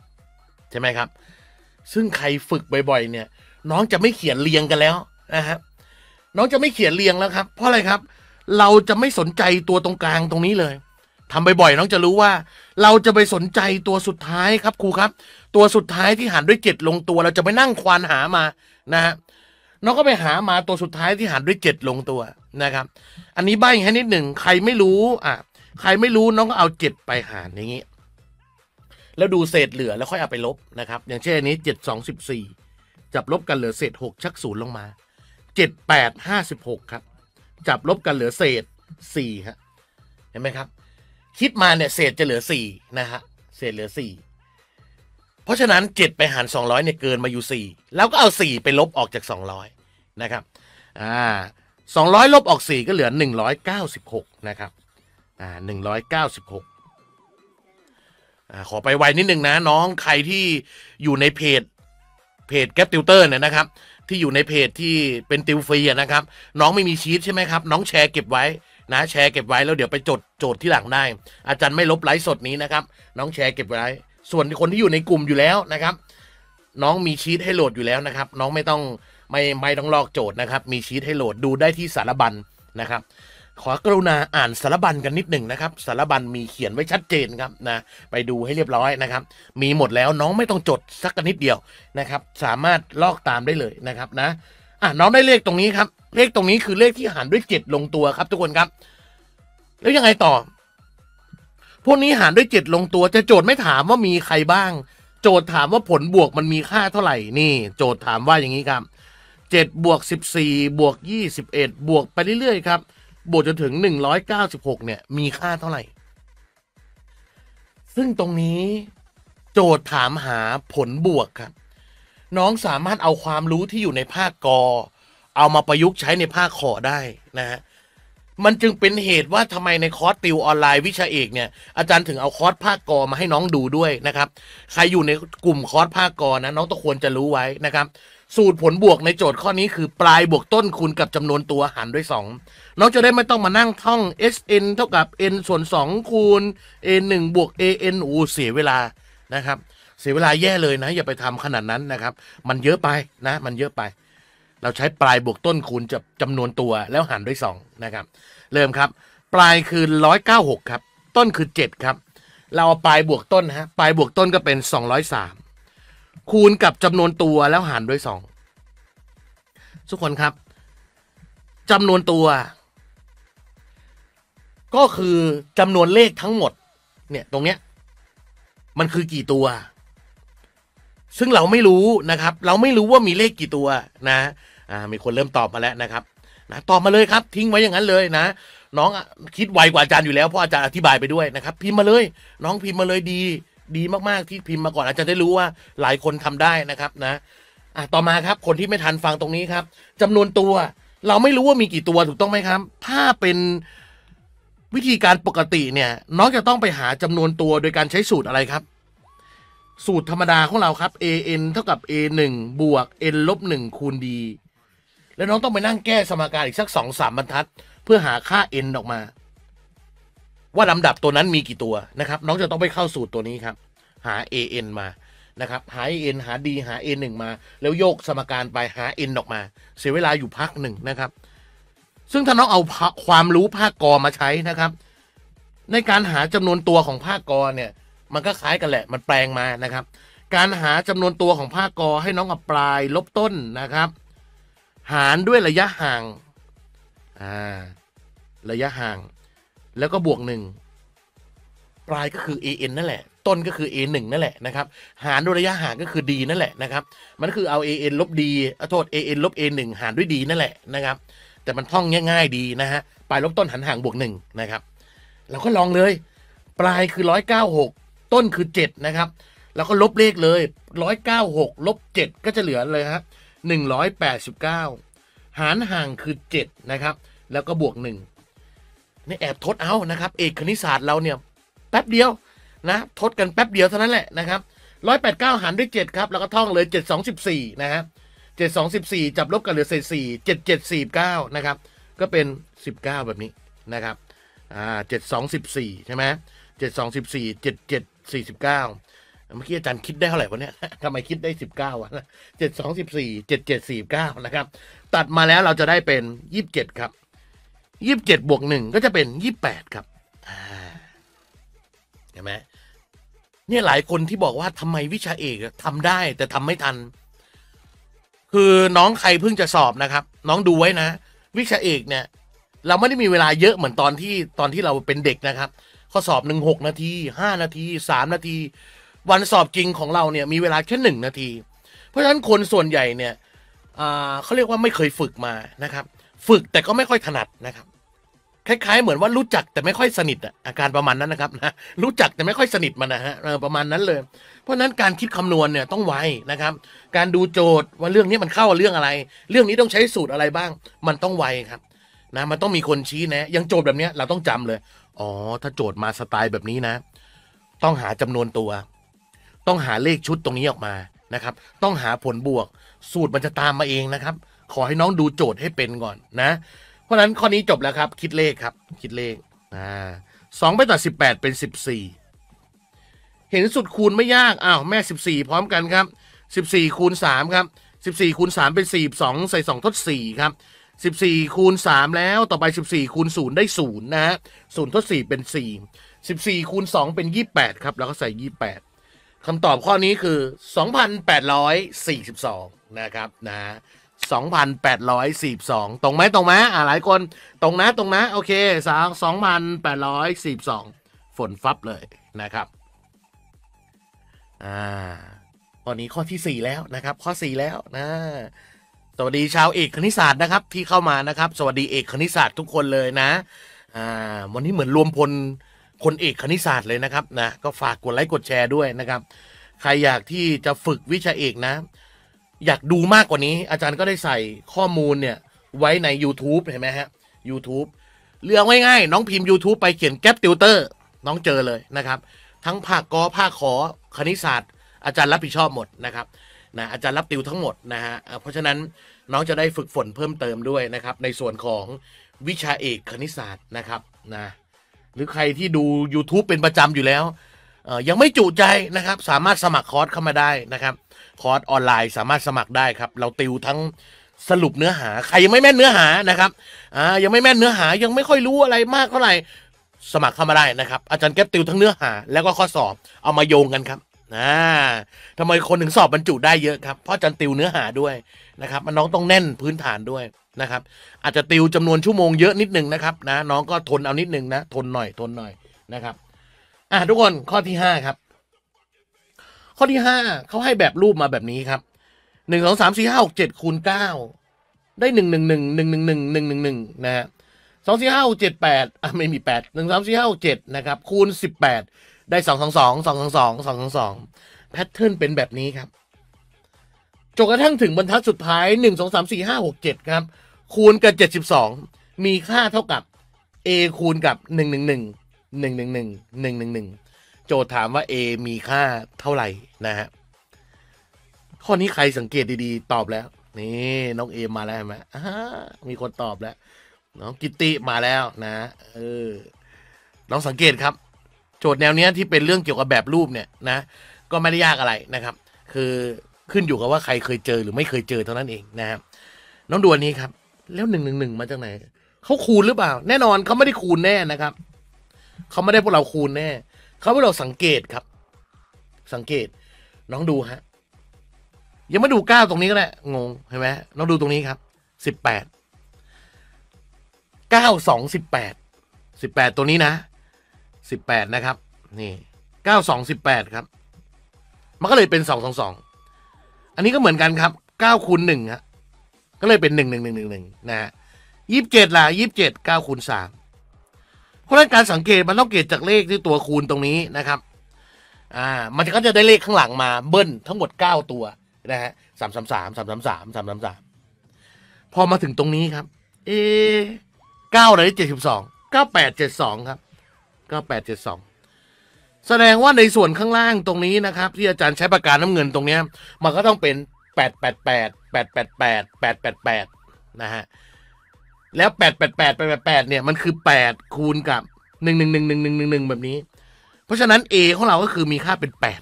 ใช่ไหมครับ ซึ่งใครฝึกบ่อย ๆ เนี่ย น้องจะไม่เขียนเรียงกันแล้วนะครับน้องจะไม่เขียนเรียงแล้วครับ เพราะอะไรครับ เราจะไม่สนใจตัวตรงกลางตรงนี้เลยทำบ่อยๆน้องจะรู้ว่า เราจะไปสนใจตัวสุดท้ายครับครูครับ ตัวสุดท้ายที่หารด้วยเจ็ดลงตัวเราจะไปนั่งควานหามานะฮะน้องก็ไปหามาตัวสุดท้ายที่หารด้วยเจ็ดลงตัวนะครับอันนี้ใบ้ให้นิดหนึ่งใครไม่รู้อ่ะใครไม่รู้น้องก็เอาเจ็ดไปหารอย่างนี้ แล้วดูเศษเหลือแล้วค่อยเอาไปลบนะครับอย่างเช่นอันนี้เจ็ดสองสิบสี่จับลบกันเหลือเศษหกชักศูนย์ลงมาเจ็ดแปดห้าสิบหกครับจับลบกันเหลือเศษสี่ฮะเห็นไหมครับ คิดมาเนี่ยเศษจะเหลือสี่นะฮะเศษเหลือสี่เพราะฉะนั้น 7 ไปหาร200เนี่ยเกินมาอยู่ 4 แล้วก็เอา 4 ไปลบออกจาก 200 นะครับอ่า200 ลบออก 4 ก็เหลือ 196 นะครับอ่า196ขอไปไวนิดหนึ่งนะ น้องใครที่อยู่ในเพจ เพจแก๊ปติวเตอร์เนี่ยนะครับ ที่อยู่ในเพจที่เป็นติวฟรีนะครับ น้องไม่มีชีตใช่ไหมครับ น้องแชร์เก็บไว้ นะแชร์เก็บไว้แล้วเดี๋ยวไปจดโจทย์ที่หลังได้ อาจารย์ไม่ลบไลฟ์สดนี้นะครับ น้องแชร์เก็บไว้ส่วนคนที่อยู่ในกลุ่มอยู่แล้วนะครับ น้องมีชีตให้โหลดอยู่แล้วนะครับ น้องไม่ต้องไม่ไม่ต้องลอกโจทย์นะครับ มีชีตให้โหลดดูได้ที่สารบัญนะครับ ขอกรุณาอ่านสารบัญกันนิดหนึ่งนะครับ สารบัญมีเขียนไว้ชัดเจนครับ นะ ไปดูให้เรียบร้อยนะครับ มีหมดแล้วน้องไม่ต้องจดสักนิดเดียวนะครับ สามารถลอกตามได้เลยนะครับนะ อ่ะน้องได้เลขตรงนี้ครับเลขตรงนี้ คือเลขที่หารด้วยเจ็ดลงตัวครับ ทุกคนครับแล้วยังไงต่อพวกนี้หารด้วยเจ็ดลงตัวจะโจทย์ไม่ถามว่ามีใครบ้าง โจทย์ถามว่าผลบวกมันมีค่าเท่าไหร่ นี่ โจทย์ถามว่าอย่างนี้ครับเจ็ดบวกสิบี่บวกยี่สิบเอ็ดบวกไปเรื่อยๆครับบวกจนถึงหนึ่งร้อยเก้าสิบหกเนี่ยมีค่าเท่าไหร่ซึ่งตรงนี้ โจทย์ถามหาผลบวกครับน้องสามารถเอาความรู้ที่อยู่ในภาคกอเอามาประยุกต์ใช้ในภาคขอได้นะฮะมันจึงเป็นเหตุว่าทำไมในคอร์สติวออนไลน์วิชาเอกเนี่ย อาจารย์ถึงเอาคอร์สภาคกอมาให้น้องดูด้วยนะครับ ใครอยู่ในกลุ่มคอร์สภาคกอนะน้องต้องควรจะรู้ไว้นะครับ สูตรผลบวกในโจทย์ข้อนี้คือปลายบวกต้นคูณกับจำนวนตัวหารด้วย 2 น้องจะได้ไม่ต้องมานั่งท่อง sn เท่ากับ n ส่วน 2 คูณ n 1บวก an u อเสียเวลานะครับเสียเวลาแย่เลยนะอย่าไปทำขนาดนั้นนะครับมันเยอะไปนะมันเยอะไปเราใช้ปลายบวกต้นคูณจับจำนวนตัวแล้วหารด้วย2นะครับ เริ่มครับ ปลายคือ196 ครับ ต้นคือ 7 ครับ เราเอาปลายบวกต้นฮะปลายบวกต้นก็เป็น 203 คูณกับจำนวนตัวแล้วหารด้วย2ทุกคนครับจำนวนตัว ก็คือจำนวนเลขทั้งหมด เนี่ยตรงเนี้ย มันคือกี่ตัว ซึ่งเราไม่รู้นะครับ เราไม่รู้ว่ามีเลขกี่ตัวนะ่ามีคนเริ่มตอบมาแล้วนะครับนะตอบมาเลยครับ ทิ้งไว้อย่างนั้นเลยนะ น้องคิดไวกว่าอาจารย์อยู่แล้ว เพราะอาจารย์อธิบายไปด้วยนะครับ พิมพ์มาเลย น้องพิมพ์มาเลยดี ดีมากๆที่พิมพ์มาก่อนอาจารย์ได้รู้ว่าหลายคนทำได้นะครับนะอ่ะต่อมาครับคนที่ไม่ทันฟังตรงนี้ครับ จำนวนตัวเราไม่รู้ว่ามีกี่ตัวถูกต้องไหมครับ ถ้าเป็นวิธีการปกติเนี่ยน้องจะต้องไปหาจำนวนตัวโดยการใช้สูตรอะไรครับ สูตรธรรมดาของเราครับ a n เท่ากับ a 1บวก n ลบ1คูณ d แล้วน้องต้องไปนั่งแก้สมการอีกสักสองสามบรรทัด เพื่อหาค่า n ออกมา ว่าลำดับตัวนั้นมีกี่ตัวนะครับน้องจะต้องไปเข้าสูตรตัวนี้ครับ หา a n มานะครับ หา a n หา d หา่1มา แล้วโยกสมการไปหา n ออกมา เสียเวลาอยู่พักหนึ่งนะครับซึ่งถ้าน้องเอาความรู้ภาคกอมาใช้นะครับ ในการหาจำนวนตัวของภาคกอเนี่ยมันก็คล้ายกันแหละมันแปลงมานะครับ การหาจำนวนตัวของภาคกอให้น้องอับปลายลบต้นนะครับหารด้วยระยะห่าง อ่า ระยะห่าง แล้วก็บวกหนึ่งปลายก็คือ an นั่นแหละ ต้นก็คือ a 1นั่นแหละนะครับ หารด้วยระยะห่างก็คือ d นั่นแหละนะครับ มันคือเอา an ลบ d อโทษ an ลบ a 1หารด้วย d นั่นแหละนะครับ แต่มันท่องง่ายๆดีนะฮะ ปลายลบต้นหารห่างบวกหนึ่งนะครับ เราก็ลองเลย ปลายคือ196ต้นคือ7นะครับ เราก็ลบเลขเลย196ลบ7ก็จะเหลือเลยฮะ189 หารห่างคือ 7 นะครับ แล้วก็บวก 1 นี่แอบทดเอานะครับ เอกคณิตศาสตร์เราเนี่ยแป๊บเดียวนะทดกันแป๊บเดียวเท่านั้นแหละนะครับ 189 หารด้วย 7 ครับ แล้วก็ท่องเลย 7 2 4 นะฮะ7 2 4จับลบกันเหลือเศษ4 7749 นะครับ ก็เป็น 19 แบบนี้นะครับอ่า7214ใช่ไหม7214 7749เมื่อกี้อาจารย์คิดได้เท่าไหร่วะเนี่ยทำไมคิดได้สิบเก้าวะเจ็ดสองสิบสี่เจ็ดเจ็ดสี่เก้านะครับ ตัดมาแล้วเราจะได้เป็นยี่สิบเจ็ดครับยี่สิบเจ็ดบวกหนึ่งก็จะเป็นยี่บแปดครับเห็นไหมเนี่ยหลายคนที่บอกว่าทำไมวิชาเอกทำได้แต่ทำไม่ทัน คือน้องใครเพิ่งจะสอบนะครับ น้องดูไว้นะ วิชาเอกเนี่ย เราไม่ได้มีเวลาเยอะเหมือนตอนที่ตอนที่เราเป็นเด็กนะครับ ข้อสอบหนึ่งหกนาทีห้านาทีสามนาทีวันสอบจริงของเราเนี่ยมีเวลาแค่หนึ่งนาที เพราะฉะนั้นคนส่วนใหญ่เนี่ยเขาเรียกว่าไม่เคยฝึกมานะครับ ฝึกแต่ก็ไม่ค่อยถนัดนะครับ คล้ายๆ เหมือนว่ารู้จักแต่ไม่ค่อยสนิทอาการประมาณนั้นนะครับนะ รู้จักแต่ไม่ค่อยสนิทมันนะฮะประมาณนั้นเลย เพราะฉะนั้นการคิดคำนวณเนี่ยต้องไวนะครับ การดูโจทย์ว่าเรื่องนี้มันเข้าเรื่องอะไร เรื่องนี้ต้องใช้สูตรอะไรบ้าง มันต้องไวครับนะมันต้องมีคนชี้แนะยังโจทย์แบบนี้เราต้องจำเลย อ๋อถ้าโจทย์มาสไตล์แบบนี้นะ ต้องหาจำนวนตัวต้องหาเลขชุดตรงนี้ออกมานะครับ ต้องหาผลบวก สูตรมันจะตามมาเองนะครับ ขอให้น้องดูโจทย์ให้เป็นก่อนนะ เพราะนั้นข้อนี้จบแล้วครับ คิดเลขครับ คิดเลข อ่าสองไปต่อสิบแปดเป็นสิบสี่เห็นสุดคูณไม่ยาก อ้าว แม่สิบสี่พร้อมกันครับสิบสี่คูณสามครับสิบสี่คูณสามเป็นสี่สองใส่สองทดสี่ครับสิบสี่คูณสามแล้วต่อไปสิบสี่คูณศูนย์ได้ศูนย์นะฮะศูนย์ทดสี่เป็นสี่สิบสี่คูณสองเป็นยี่แปดครับ แล้วก็ใส่ยี่แปดคำตอบข้อนี้คือ 2,842นะครับนะ2,842ตรงไหมตรงไหมอ่าหลายคนตรงนะตรงนะโอเคสามสองพันแปดร้อยสิบสองฝนฟับเลยนะครับอ่าตอนนี้ข้อที่ 4 แล้วนะครับ ข้อ 4 แล้วนะสวัสดีชาวเอกคณิตศาสตร์นะครับที่เข้ามานะครับ สวัสดีเอกคณิตศาสตร์ทุกคนเลยนะอ่าวันนี้เหมือนรวมพลคนเอกคณิตศาสตร์เลยนะครับนะก็ฝากกดไลค์กดแชร์ด้วยนะครับ ใครอยากที่จะฝึกวิชาเอกนะอยากดูมากกว่านี้ อาจารย์ก็ได้ใส่ข้อมูลเนี่ยไว้ใน YouTube เห็นไหมฮะ YouTube เรื่องง่ายๆน้องพิมพ์ YouTube ไปเขียนแก๊ปติวเตอร์ น้องเจอเลยนะครับ ทั้งภาคกอภาคขอคณิตศาสตร์ อาจารย์รับผิดชอบหมดนะครับนะอาจารย์รับติวทั้งหมดนะฮะเพราะฉะนั้นน้องจะได้ฝึกฝนเพิ่มเติมด้วยนะครับ ในส่วนของวิชาเอกคณิตศาสตร์นะครับนะหรือใครที่ดู YouTube เป็นประจำอยู่แล้วยังไม่จุใจนะครับ สามารถสมัครคอร์สเข้ามาได้นะครับคอร์สออนไลน์สามารถสมัครได้ครับ เราติวทั้งสรุปเนื้อหา ใครยังไม่แม่นเนื้อหานะครับอ่ายังไม่แม่นเนื้อหา ยังไม่ค่อยรู้อะไรมากเท่าไหร่สมัครเข้ามาได้นะครับ อาจารย์แก๊ปติวทั้งเนื้อหา แล้วก็ข้อสอบเอามาโยงกันครับนะทำไมคนถึงสอบบรรจุได้เยอะครับเพราะอาจารย์ติวเนื้อหาด้วยนะครับ มันน้องต้องแน่นพื้นฐานด้วยนะครับอาจจะติวจำนวนชั่วโมงเยอะนิดหนึ่งนะครับนะ น้องก็ทนเอานิดหนึ่งนะทนหน่อยทนหน่อยนะครับ อ่ะทุกคนข้อที่ห้าครับ ข้อที่ห้าเขาให้แบบรูปมาแบบนี้ครับหนึ่งสองสามสี่ห้าหกเจ็ดคูณเก้าได้หนึ่งหนึ่งหนึ่งหนึ่งหนึ่งหนึ่งหนึ่งหนึ่งหนึ่งนะฮะสองสี่ห้าเจ็ดแปดอ่ะไม่มีแปดหนึ่งสามสี่ห้าเจ็ดนะครับคูณสิบแปดได้สองสองสองสองสองสองสองสองสองแพทเทิร์นเป็นแบบนี้ครับจนกระทั่งถึงบรรทัดสุดท้าย 1 2 3 4 5 6 7 ครับ คูณกับ 72 มีค่าเท่ากับ a คูณกับ 1 1 1 1 1 1 1 1 1โจทย์ถามว่า a มีค่าเท่าไหร่นะฮะข้อนี้ใครสังเกตดี ๆ ตอบแล้วนี่น้องเอมาแล้วให่ไหมมีคนตอบแล้ว น้องกิตติมาแล้วนะเออลองสังเกตครับ โจทย์แนวเนี้ยที่เป็นเรื่องเกี่ยวกับแบบรูปเนี่ยนะ ก็ไม่ได้ยากอะไรนะครับ คือขึ้นอยู่กับว่าใครเคยเจอ หรือไม่เคยเจอเท่านั้นเองนะครับน้องดวนนี้ครับ แล้วหนึ่งหนึ่งหนึ่งมาจากไหนเขาคูณหรือเปล่า แน่นอนเขาไม่ได้คูณแน่นะครับ เขาไม่ได้พวกเราคูณแน่เขาพวกเราสังเกตครับ สังเกต น้องดูฮะยังไม่ดูเก้าตรงนี้ก็ได้งงเห็นไหมน้องดูตรงนี้ครับสิบแปดเก้าสองสิบแปดสิบแปดตัวนี้นะสิบแปดนะครับ นี่เก้าสองสิบแปดครับ มันก็เลยเป็นสองสองสองอันนี้ก็เหมือนกันครับ 9คูณ1 ครับฮะก็เลยเป็น 1 1 1 1 1หนะฮะยีล่ะ 27 9คูณ3เพราะนั้นการสังเกตมันต้องเกตจากเลขที่ตัวคูณตรงนี้นะครับ อ่า มันก็จะได้เลขข้างหลังมาเบิ้ลทั้งหมด 9 ตัวนะฮะสามสามสามสามสามสามสามพอมาถึงตรงนี้ครับ เอเก้าเลยเจ็ดสิบสองเก้าแปดเจ็ดสองครับเก้าแปดเจ็ดสองแสดงว่าในส่วนข้างล่างตรงนี้นะครับ ที่อาจารย์ใช้ปากกาน้ำเงินตรงเนี้ย มันก็ต้องเป็นแปดแปดแปดแปดแปดแปดแปดแปดแปดนะฮะแล้วแปดแปดแปดแปดแปดเนี่ย มันคือแปดคูณกับหนึ่งหนึ่งหนึ่งหนึ่งหนึ่งหนึ่งหนึ่งแบบนี้ เพราะฉะนั้น A ของเราก็คือมีค่าเป็นแปด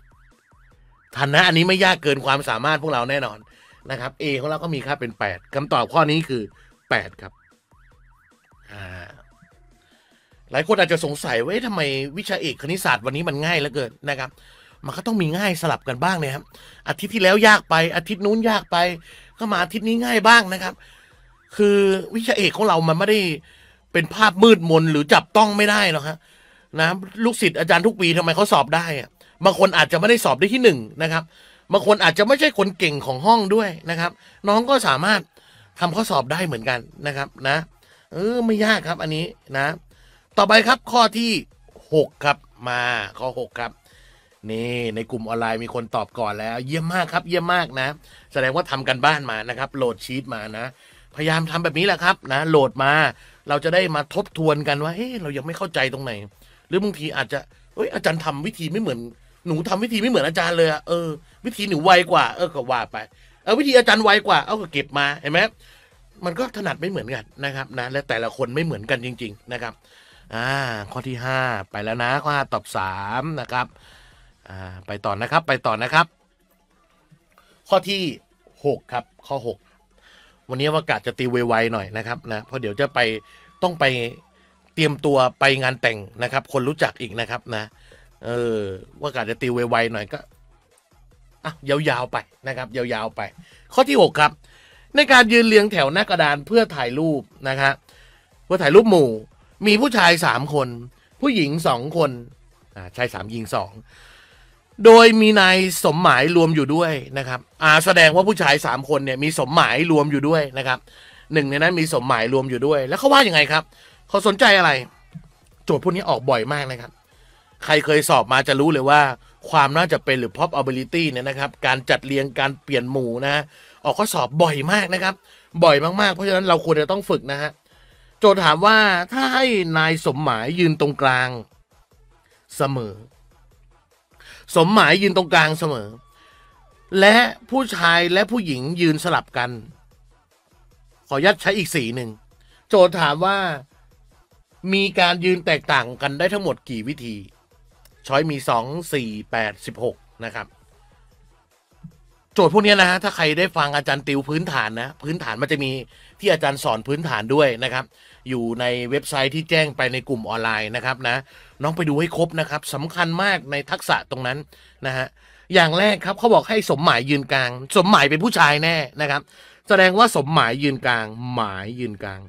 ทันนะ อันนี้ไม่ยากเกินความสามารถพวกเราแน่นอนนะครับ A ของเราก็มีค่าเป็นแปดคำตอบข้อนี้คือแปดครับ อ่าหลายคนอาจจะสงสัยว่าทำไมวิชาเอกคณิตศาสตร์วันนี้มันง่ายเหลือเกินนะครับ มันก็ต้องมีง่ายสลับกันบ้างนะครับอาทิตย์ที่แล้วยากไป อาทิตย์นู้นยากไปก็มาอาทิตย์นี้ง่ายบ้างนะครับ คือวิชาเอกของเรามันไม่ได้เป็นภาพมืดมนหรือจับต้องไม่ได้หรอกฮะนะลูกศิษย์อาจารย์ทุกปีทำไมเขาสอบได้บางคนอาจจะไม่ได้สอบได้ที่หนึ่งนะครับบางคนอาจจะไม่ใช่คนเก่งของห้องด้วยนะครับ น้องก็สามารถทำข้อสอบได้เหมือนกันนะครับ นะ เออไม่ยากครับ อันนี้นะต่อไปครับข้อที่ 6 ครับมาข้อ6ครับนี่ ในกลุ่มออนไลน์มีคนตอบก่อนแล้วเยี่ยมมากครับเยี่ยมมากนะ แสดงว่าทำกันบ้านมานะครับโหลดชีตมานะพยายามทำแบบนี้แหละครับนะโหลดมา เราจะได้มาทบทวนกันว่าเฮ้เรายังไม่เข้าใจตรงไหน หรือบางทีอาจจะเอ้ยอาจารย์ทำวิธีไม่เหมือนหนูทำวิธีไม่เหมือนอาจารย์เลยเออวิธีหนูไวกว่า เออก็ว่าไป เออวิธีอาจารย์ไวกว่าเอาก็เก็บมาเห็นไหมมันก็ถนัดไม่เหมือนกันนะครับ นะ และแต่ละคนไม่เหมือนกันจริง ๆ นะครับอ่า ข้อที่ 5 ไปแล้วนะ ข้อ5ตอบ3นะครับ อ่า ไปต่อนะครับ ไปต่อนะครับ ข้อที่6ครับ ข้อ6 วันนี้อากาศจะตีไวๆหน่อยนะครับนะเพราะเดี๋ยวจะไปต้องไปเตรียมตัวไปงานแต่งนะครับ คนรู้จักอีกนะครับนะ เออ ว่ากาศจะตีไวๆหน่อยก็ อ่ะยาวๆไปนะครับยาวๆไป ข้อที่6ครับ ในการยืนเรียงแถวหน้ากระดานเพื่อถ่ายรูปนะครับเพื่อถ่ายรูปหมู่มีผู้ชายสามคน ผู้หญิงสองคนชายสามหญิงสองโดยมีนายสมหมายรวมอยู่ด้วยนะครับอ่าแสดงว่าผู้ชายสามคนเนี่ยมีสมหมายรวมอยู่ด้วยนะครับหนึ่งในนั้นมีสมหมายรวมอยู่ด้วย แล้วเขาว่าอย่างไงครับเขาสนใจอะไร โจทย์พวกนี้ออกบ่อยมากนะครับ ใครเคยสอบมาจะรู้เลยว่าความน่าจะเป็นหรือ probability เนี่ยนะครับ การจัดเรียง การเปลี่ยนหมู่นะออกข้อสอบบ่อยมากนะครับ บ่อยมากๆเพราะฉะนั้นเราควรจะต้องฝึกนะฮะโจทย์ถามว่าถ้าให้นายสมหมายยืนตรงกลางเสมอ สมหมายยืนตรงกลางเสมอ และผู้ชายและผู้หญิงยืนสลับกัน ขอยัดใช้อีกสีหนึ่งโจทย์ถามว่ามีการยืนแตกต่างกันได้ทั้งหมดกี่วิธี ช้อยมีสองสี่แปดสิบหกนะครับ โจทย์พวกนี้นะฮะถ้าใครได้ฟังอาจารย์ติวพื้นฐานนะ พื้นฐานมันจะมีที่อาจารย์สอนพื้นฐานด้วยนะครับอยู่ในเว็บไซต์ที่แจ้งไปในกลุ่มออนไลน์นะครับนะ น้องไปดูให้ครบนะครับสำคัญมากในทักษะตรงนั้นนะฮะอย่างแรกครับเขาบอกให้สมหมายยืนกลาง สมหมายเป็นผู้ชายแน่นะครับ แสดงว่าสมหมายยืนกลาง หมายยืนกลาง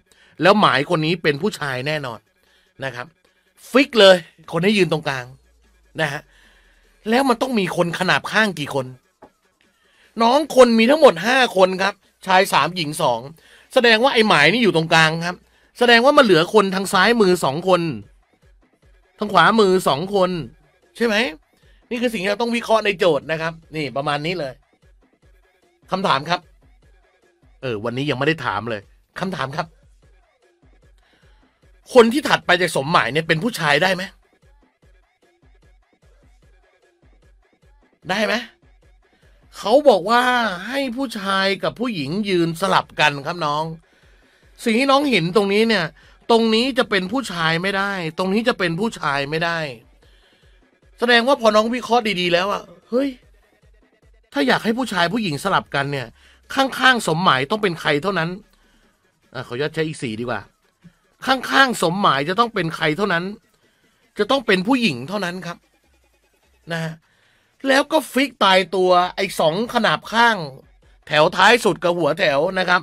แล้วหมายคนนี้เป็นผู้ชายแน่นอนนะครับฟิกเลยคนให้ยืนตรงกลางนะฮะแล้วมันต้องมีคนขนาบข้างกี่คน น้องคนมีทั้งหมดห้าคนครับ ชายสามหญิงสองแสดงว่าไอ้หมายนี่อยู่ตรงกลางครับแสดงว่ามันเหลือคนทางซ้ายมือสองคน ทางขวามือสองคน ใช่ไหมนี่คือสิ่งที่เราต้องวิเคราะห์ในโจทย์นะครับ นี่ประมาณนี้เลยคำถามครับ เออวันนี้ยังไม่ได้ถามเลยคำถามครับ คนที่ถัดไปจากสมหมายเนี่ยเป็นผู้ชายได้ไหม ได้ไหมเขาบอกว่าให้ผู้ชายกับผู้หญิงยืนสลับกันครับน้องสิ่งที่น้องเห็นตรงนี้เนี่ย ตรงนี้จะเป็นผู้ชายไม่ได้ ตรงนี้จะเป็นผู้ชายไม่ได้ แสดงว่าพอน้องวิเคราะห์ดีๆแล้วอะเฮ้ย ถ้าอยากให้ผู้ชายผู้หญิงสลับกันเนี่ย ข้างๆสมหมายต้องเป็นใครเท่านั้น อ่ะขอยัดใช้อีกสีดีกว่า ข้างๆสมหมายจะต้องเป็นใครเท่านั้น จะต้องเป็นผู้หญิงเท่านั้นครับ นะฮะแล้วก็ฟิกตายตัวไอ้สองขนาบข้าง แถวท้ายสุดกับหัวแถวนะครับ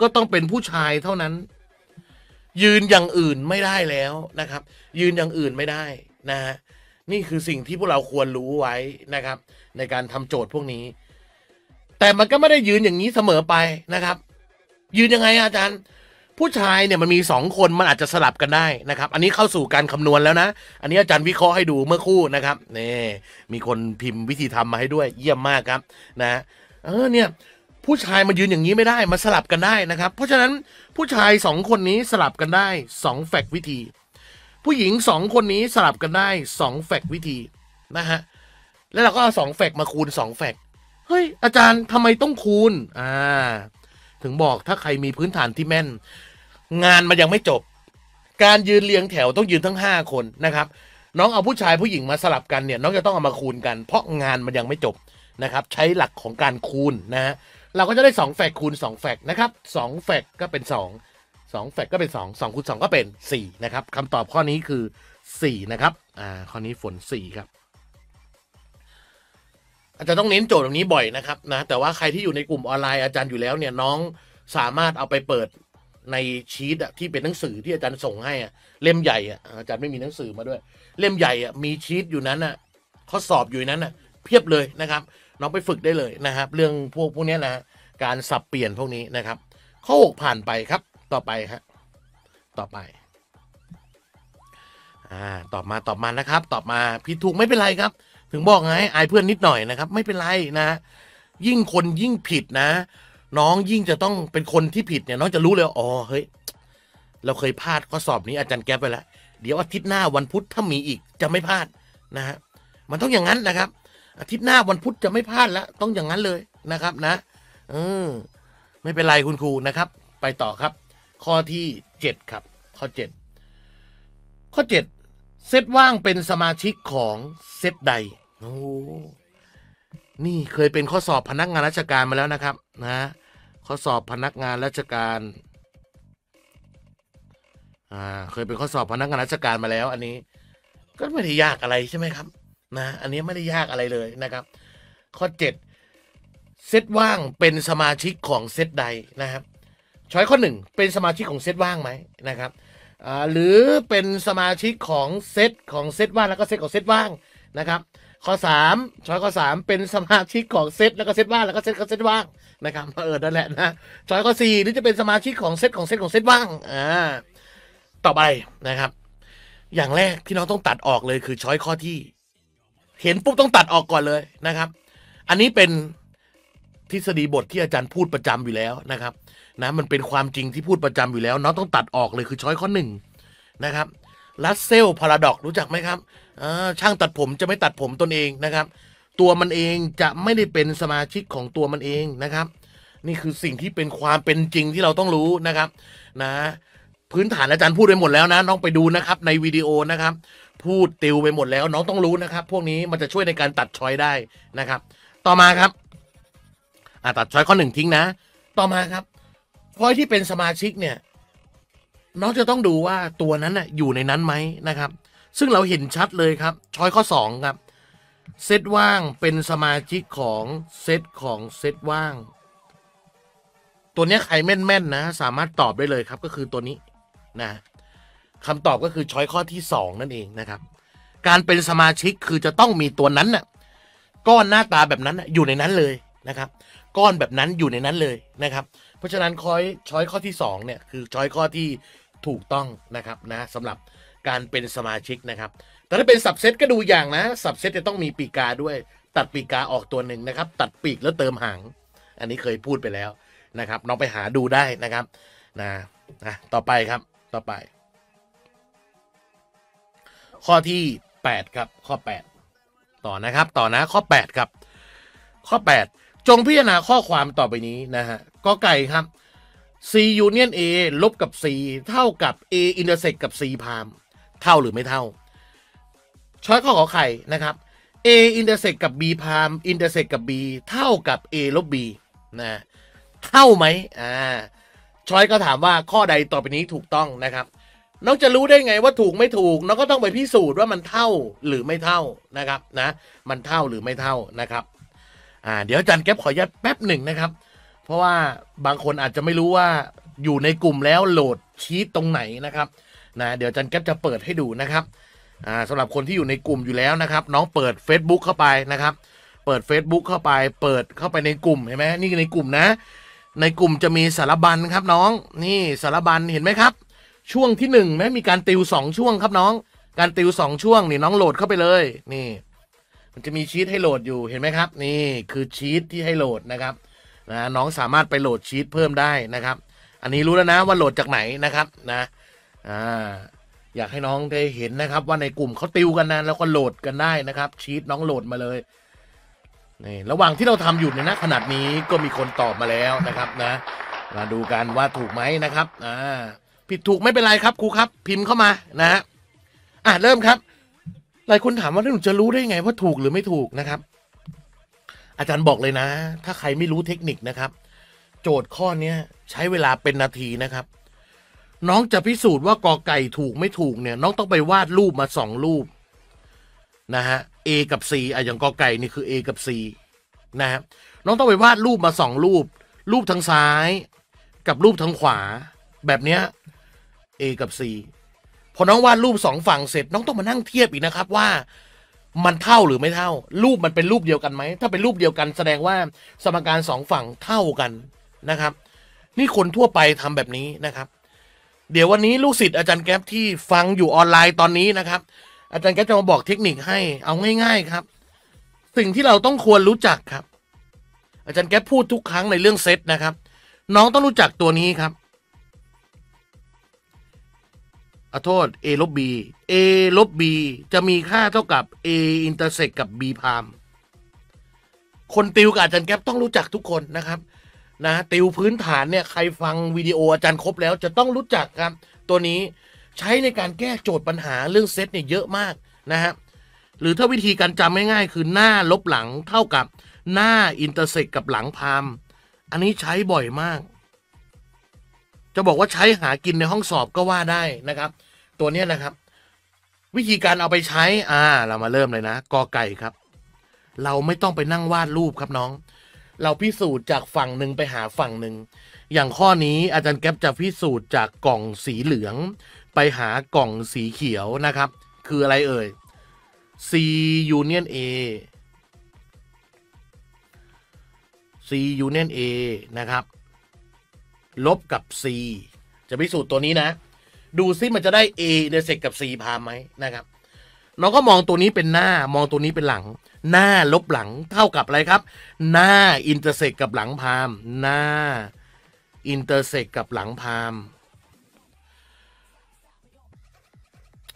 ก็ต้องเป็นผู้ชายเท่านั้น ยืนอย่างอื่นไม่ได้แล้วนะครับ ยืนอย่างอื่นไม่ได้นะฮะนี่คือสิ่งที่พวกเราควรรู้ไว้นะครับ ในการทำโจทย์พวกนี้ แต่มันก็ไม่ได้ยืนอย่างนี้เสมอไปนะครับ ยืนยังไงอาจารย์ ผู้ชายเนี่ยมันมีสองคนมันอาจจะสลับกันได้นะครับ อันนี้เข้าสู่การคำนวณแล้วนะ อันนี้อาจารย์วิเคราะห์ให้ดูเมื่อคู่นะครับนี่มีคนพิมพ์วิธีทำมาให้ด้วย เยี่ยมมากครับ นะ เออเนี่ยผู้ชายมายืนอย่างนี้ไม่ได้มาสลับกันได้นะครับ เพราะฉะนั้นผู้ชายสองคนนี้สลับกันได้สองแฟกวิธี ผู้หญิงสองคนนี้สลับกันได้สองแฟกวิธีนะฮะ แล้วเราก็เอาสองแฟกมาคูณสองแฟกเฮ้ย อาจารย์ทำไมต้องคูณ อ่า ถึงบอกถ้าใครมีพื้นฐานที่แม่น งานมันยังไม่จบ การยืนเรียงแถวต้องยืนทั้งห้าคนนะครับ น้องเอาผู้ชายผู้หญิงมาสลับกันเนี่ยน้องจะต้องเอามาคูณกัน เพราะงานมันยังไม่จบนะครับ ใช้หลักของการคูณนะฮะเราก็จะได้2แฟกคูณ2แฟกนะครับ2แฟกก็เป็น 2 2แฟกก็เป็น 2 2คูณ2ก็เป็น4นะครับคำตอบข้อนี้คือ 4 นะครับอ่าข้อนี้ฝน 4 ครับ อาจารย์ต้องเน้นโจทย์ตรงนี้บ่อยนะครับนะแต่ว่าใครที่อยู่ในกลุ่มออนไลน์อาจารย์อยู่แล้วเนี่ยน้องสามารถเอาไปเปิดในชีตที่เป็นหนังสือที่อาจารย์ส่งให้อะเล่มใหญ่อะอาจารย์ไม่มีหนังสือมาด้วย เล่มใหญ่อะมีชีตอยู่นั้นอะข้อสอบอยู่นั้นอะเพียบเลยนะครับน้องไปฝึกได้เลยนะครับ เรื่องพวกพวกนี้นะการสับเปลี่ยนพวกนี้นะครับข้อ6ผ่านไปครับ ต่อไปฮะต่อไปอ่าตอบมาตอบมานะครับตอบมาผิดถูกไม่เป็นไรครับ ถึงบอกไงอายเพื่อนนิดหน่อยนะครับ ไม่เป็นไรนะ ยิ่งคนยิ่งผิดนะ น้องยิ่งจะต้องเป็นคนที่ผิดเนี่ยน้องจะรู้เลยอ๋อเฮ้ยเราเคยพลาดข้อสอบนี้อาจารย์แก้ไปแล้วเดี๋ยวอาทิตย์หน้าวันพุธถ้ามีอีกจะไม่พลาดนะฮะมันต้องอย่างนั้นนะครับอาทิตย์หน้าวันพุธจะไม่พลาดแล้วต้องอย่างนั้นเลยนะครับนะอืมไม่เป็นไรคุณครูนะครับ ไปต่อครับ ข้อที่เจ็ดครับ ข้อเจ็ดข้อเจ็ดเซตว่างเป็นสมาชิกของเซตใดโอ้นี่เคยเป็นข้อสอบพนักงานราชการมาแล้วนะครับนะข้อสอบพนักงานราชการอ่าเคยเป็นข้อสอบพนักงานราชการมาแล้ว อันนี้ ก็ไม่ได้ยากอะไรใช่ไหมครับนะ อันนี้ไม่ได้ยากอะไรเลยนะครับ ข้อ7เซตว่างเป็นสมาชิกของเซตใดนะครับ ช้อยข้อ1เป็นสมาชิกของเซตว่างไหมนะครับหรือเป็นสมาชิกของเซตของเซตว่างแล้วก็เซตของเซตว่างนะครับ ข้อ 3ช้อยข้อ 3 เป็นสมาชิกของเซตแล้วก็เซตว่างแล้วก็เซตของเซตว่างนะครับ เออ นั่นแหละนะ ช้อยข้อ4นี่จะเป็นสมาชิกของเซตของเซตของเซตว่าง อ่าต่อไปนะครับ อย่างแรกที่น้องต้องตัดออกเลยคือช้อยข้อที่เห็นปุ๊บต้องตัดออกก่อนเลยนะครับ อันนี้เป็นทฤษฎีบทที่อาจารย์พูดประจำอยู่แล้วนะครับนะมันเป็นความจริงที่พูดประจำอยู่แล้วน้องต้องตัดออกเลยคือช้อยข้อหนึ่งนะครับลัสเซลพาราดอกรู้จักไหมครับช่างตัดผมจะไม่ตัดผมตนเองนะครับ ตัวมันเองจะไม่ได้เป็นสมาชิกของตัวมันเองนะครับ นี่คือสิ่งที่เป็นความเป็นจริงที่เราต้องรู้นะครับนะพื้นฐานอาจารย์พูดไปหมดแล้วนะน้องไปดูนะครับในวิดีโอนะครับพูดติวไปหมดแล้วน้องต้องรู้นะครับ พวกนี้มันจะช่วยในการตัดชอยได้นะครับต่อมาครับอ่าตัดชอยข้อหนึ่งทิ้งนะ ต่อมาครับพอยที่เป็นสมาชิกเนี่ยน้องจะต้องดูว่าตัวนั้นน่ะอยู่ในนั้นไหมนะครับ ซึ่งเราเห็นชัดเลยครับชอยข้อสองครับเซตว่างเป็นสมาชิกของเซตของเซตว่าง ตัวนี้ใครแม่นๆนะ สามารถตอบได้เลยครับก็คือตัวนี้นะคำตอบก็คือช้อยข้อที่2นั่นเองนะครับ การเป็นสมาชิกคือจะต้องมีตัวนั้นน่ะก้อนหน้าตาแบบนั้นอยู่ในนั้นเลยนะครับ ก้อนแบบนั้นอยู่ในนั้นเลยนะครับ เพราะฉะนั้นคอยช้อยข้อที่2เนี่ยคือช้อยข้อที่ถูกต้องนะครับนะสำหรับการเป็นสมาชิกนะครับ แต่ถ้าเป็นสับเซตก็ดูอย่างนะสับเซตจะต้องมีปีกาด้วย ตัดปีกาออกตัวหนึ่งนะครับ ตัดปีกแล้วเติมหาง อันนี้เคยพูดไปแล้วนะครับลองไปหาดูได้นะครับนะนะต่อไปครับต่อไปข้อที่8ครับข้อ 8 ต่อนะครับ ต่อนะ ข้อ8ครับข้อ 8 จงพิจารณาข้อความต่อไปนี้นะฮะก็ไก่ครับ c union a ลบกับ c เท่ากับ a intersect กับ c พาม เท่าหรือไม่เท่า ช้อยข้อขอไข่นะครับ a intersect กับ b พาม intersect กับ b เท่ากับ a ลบ b นะ เท่าไหมอ่าช้อยก็ถามว่าข้อใดต่อไปนี้ถูกต้องนะครับน้องจะรู้ได้ไงว่าถูกไม่ถูก น้องก็ต้องไปพิสูจน์ว่ามันเท่าหรือไม่เท่านะครับนะ มันเท่าหรือไม่เท่านะครับอ่าเดี๋ยวจันแก๊ปขออนุญาตแป๊บหนึ่งนะครับ เพราะว่าบางคนอาจจะไม่รู้ว่าอยู่ในกลุ่มแล้วโหลดชีตตรงไหนนะครับนะเดี๋ยวจันแก๊ปจะเปิดให้ดูนะครับ อ่าสำหรับคนที่อยู่ในกลุ่มอยู่แล้วนะครับ น้องเปิด Facebook เข้าไปนะครับ เปิด Facebook เข้าไป เปิดเข้าไปในกลุ่มเห็นไหมนี่ในกลุ่มนะ ในกลุ่มจะมีสารบัญครับน้องนี่สารบัญเห็นไหมครับช่วงที่หนึ่งแม้มีการติวสองช่วงครับน้อง การติวสองช่วงนี่น้องโหลดเข้าไปเลย นี่ มันจะมีชีตให้โหลดอยู่เห็นไหมครับนี่คือชีตที่ให้โหลดนะครับนะน้องสามารถไปโหลดชีตเพิ่มได้นะครับ อันนี้รู้แล้วนะว่าโหลดจากไหนนะครับนะอ่าอยากให้น้องได้เห็นนะครับว่าในกลุ่มเขาติวกันนะแล้วก็โหลดกันได้นะครับชีตน้องโหลดมาเลยนี่ระหว่างที่เราทำอยู่เนี่ยนะขนาดนี้ก็มีคนตอบมาแล้วนะครับนะ มาดูกันว่าถูกไหมนะครับอ่าผิดถูกไม่เป็นไรครับครูครับ พิมพ์เข้ามานะฮะอ่ะเริ่มครับ หลายคนถามว่าหนูจะรู้ได้ไงว่าถูกหรือไม่ถูกนะครับ อาจารย์บอกเลยนะ ถ้าใครไม่รู้เทคนิคนะครับ โจทย์ข้อเนี้ยใช้เวลาเป็นนาทีนะครับ น้องจะพิสูจน์ว่ากอไก่ถูกไม่ถูกเนี่ยน้องต้องไปวาดรูปมาสองรูปนะฮะ A กับ C อ่ะอย่างกอไก่นี่คือ A กับ C นะฮะน้องต้องไปวาดรูปมาสองรูป รูปทางซ้าย กับรูปทางขวาแบบเนี้ย A กับ C พอน้องวาดรูปสองฝั่งเสร็จ น้องต้องมานั่งเทียบอีกนะครับว่ามันเท่าหรือไม่เท่า รูปมันเป็นรูปเดียวกันไหม ถ้าเป็นรูปเดียวกันแสดงว่าสมการสองฝั่งเท่ากันนะครับนี่คนทั่วไปทำแบบนี้นะครับ เดี๋ยววันนี้ลูกศิษย์อาจารย์แก๊ปที่ฟังอยู่ออนไลน์ตอนนี้นะครับ อาจารย์แก๊ปจะมาบอกเทคนิคให้เอาง่าย ๆครับ สิ่งที่เราต้องควรรู้จักครับ อาจารย์แก๊ปพูดทุกครั้งในเรื่องเซตนะครับ น้องต้องรู้จักตัวนี้ครับอโทษ a ลบ b a ลบ b จะมีค่าเท่ากับ a อินเตอร์เซกกับ b พามคนติวกับอาจารย์แก๊ปต้องรู้จักทุกคนนะครับนะติวพื้นฐานเนี่ยใครฟังวิดีโออาจารย์ครบแล้วจะต้องรู้จักครับ ตัวนี้ใช้ในการแก้โจทย์ปัญหาเรื่องเซตเนี่ยเยอะมากนะฮะหรือถ้าวิธีการจำง่ายๆคือหน้าลบหลังเท่ากับหน้าอินเตอร์เซกกับหลังพามอันนี้ใช้บ่อยมากจะบอกว่าใช้หากินในห้องสอบก็ว่าได้นะครับ ตัวนี้นะครับ วิธีการเอาไปใช้อ่าเรามาเริ่มเลยนะกอไก่ครับ เราไม่ต้องไปนั่งวาดรูปครับน้อง เราพิสูจน์จากฝั่งหนึ่งไปหาฝั่งหนึ่งอย่างข้อนี้อาจารย์แก๊ปจะพิสูจน์จากกล่องสีเหลือง ไปหากล่องสีเขียวนะครับ คืออะไรเอ่ย C Union A C Union A นะครับลบกับ c จะพิสูจน์ตัวนี้นะ ดูซิมันจะได้ a เดเซกกับ c พาไหมนะครับน้องก็มองตัวนี้เป็นหน้า มองตัวนี้เป็นหลัง หน้าลบหลังเท่ากับอะไรครับ หน้าอินเตอร์เซกกับหลังพาม หน้าอินเตอร์เซกกับหลังพาม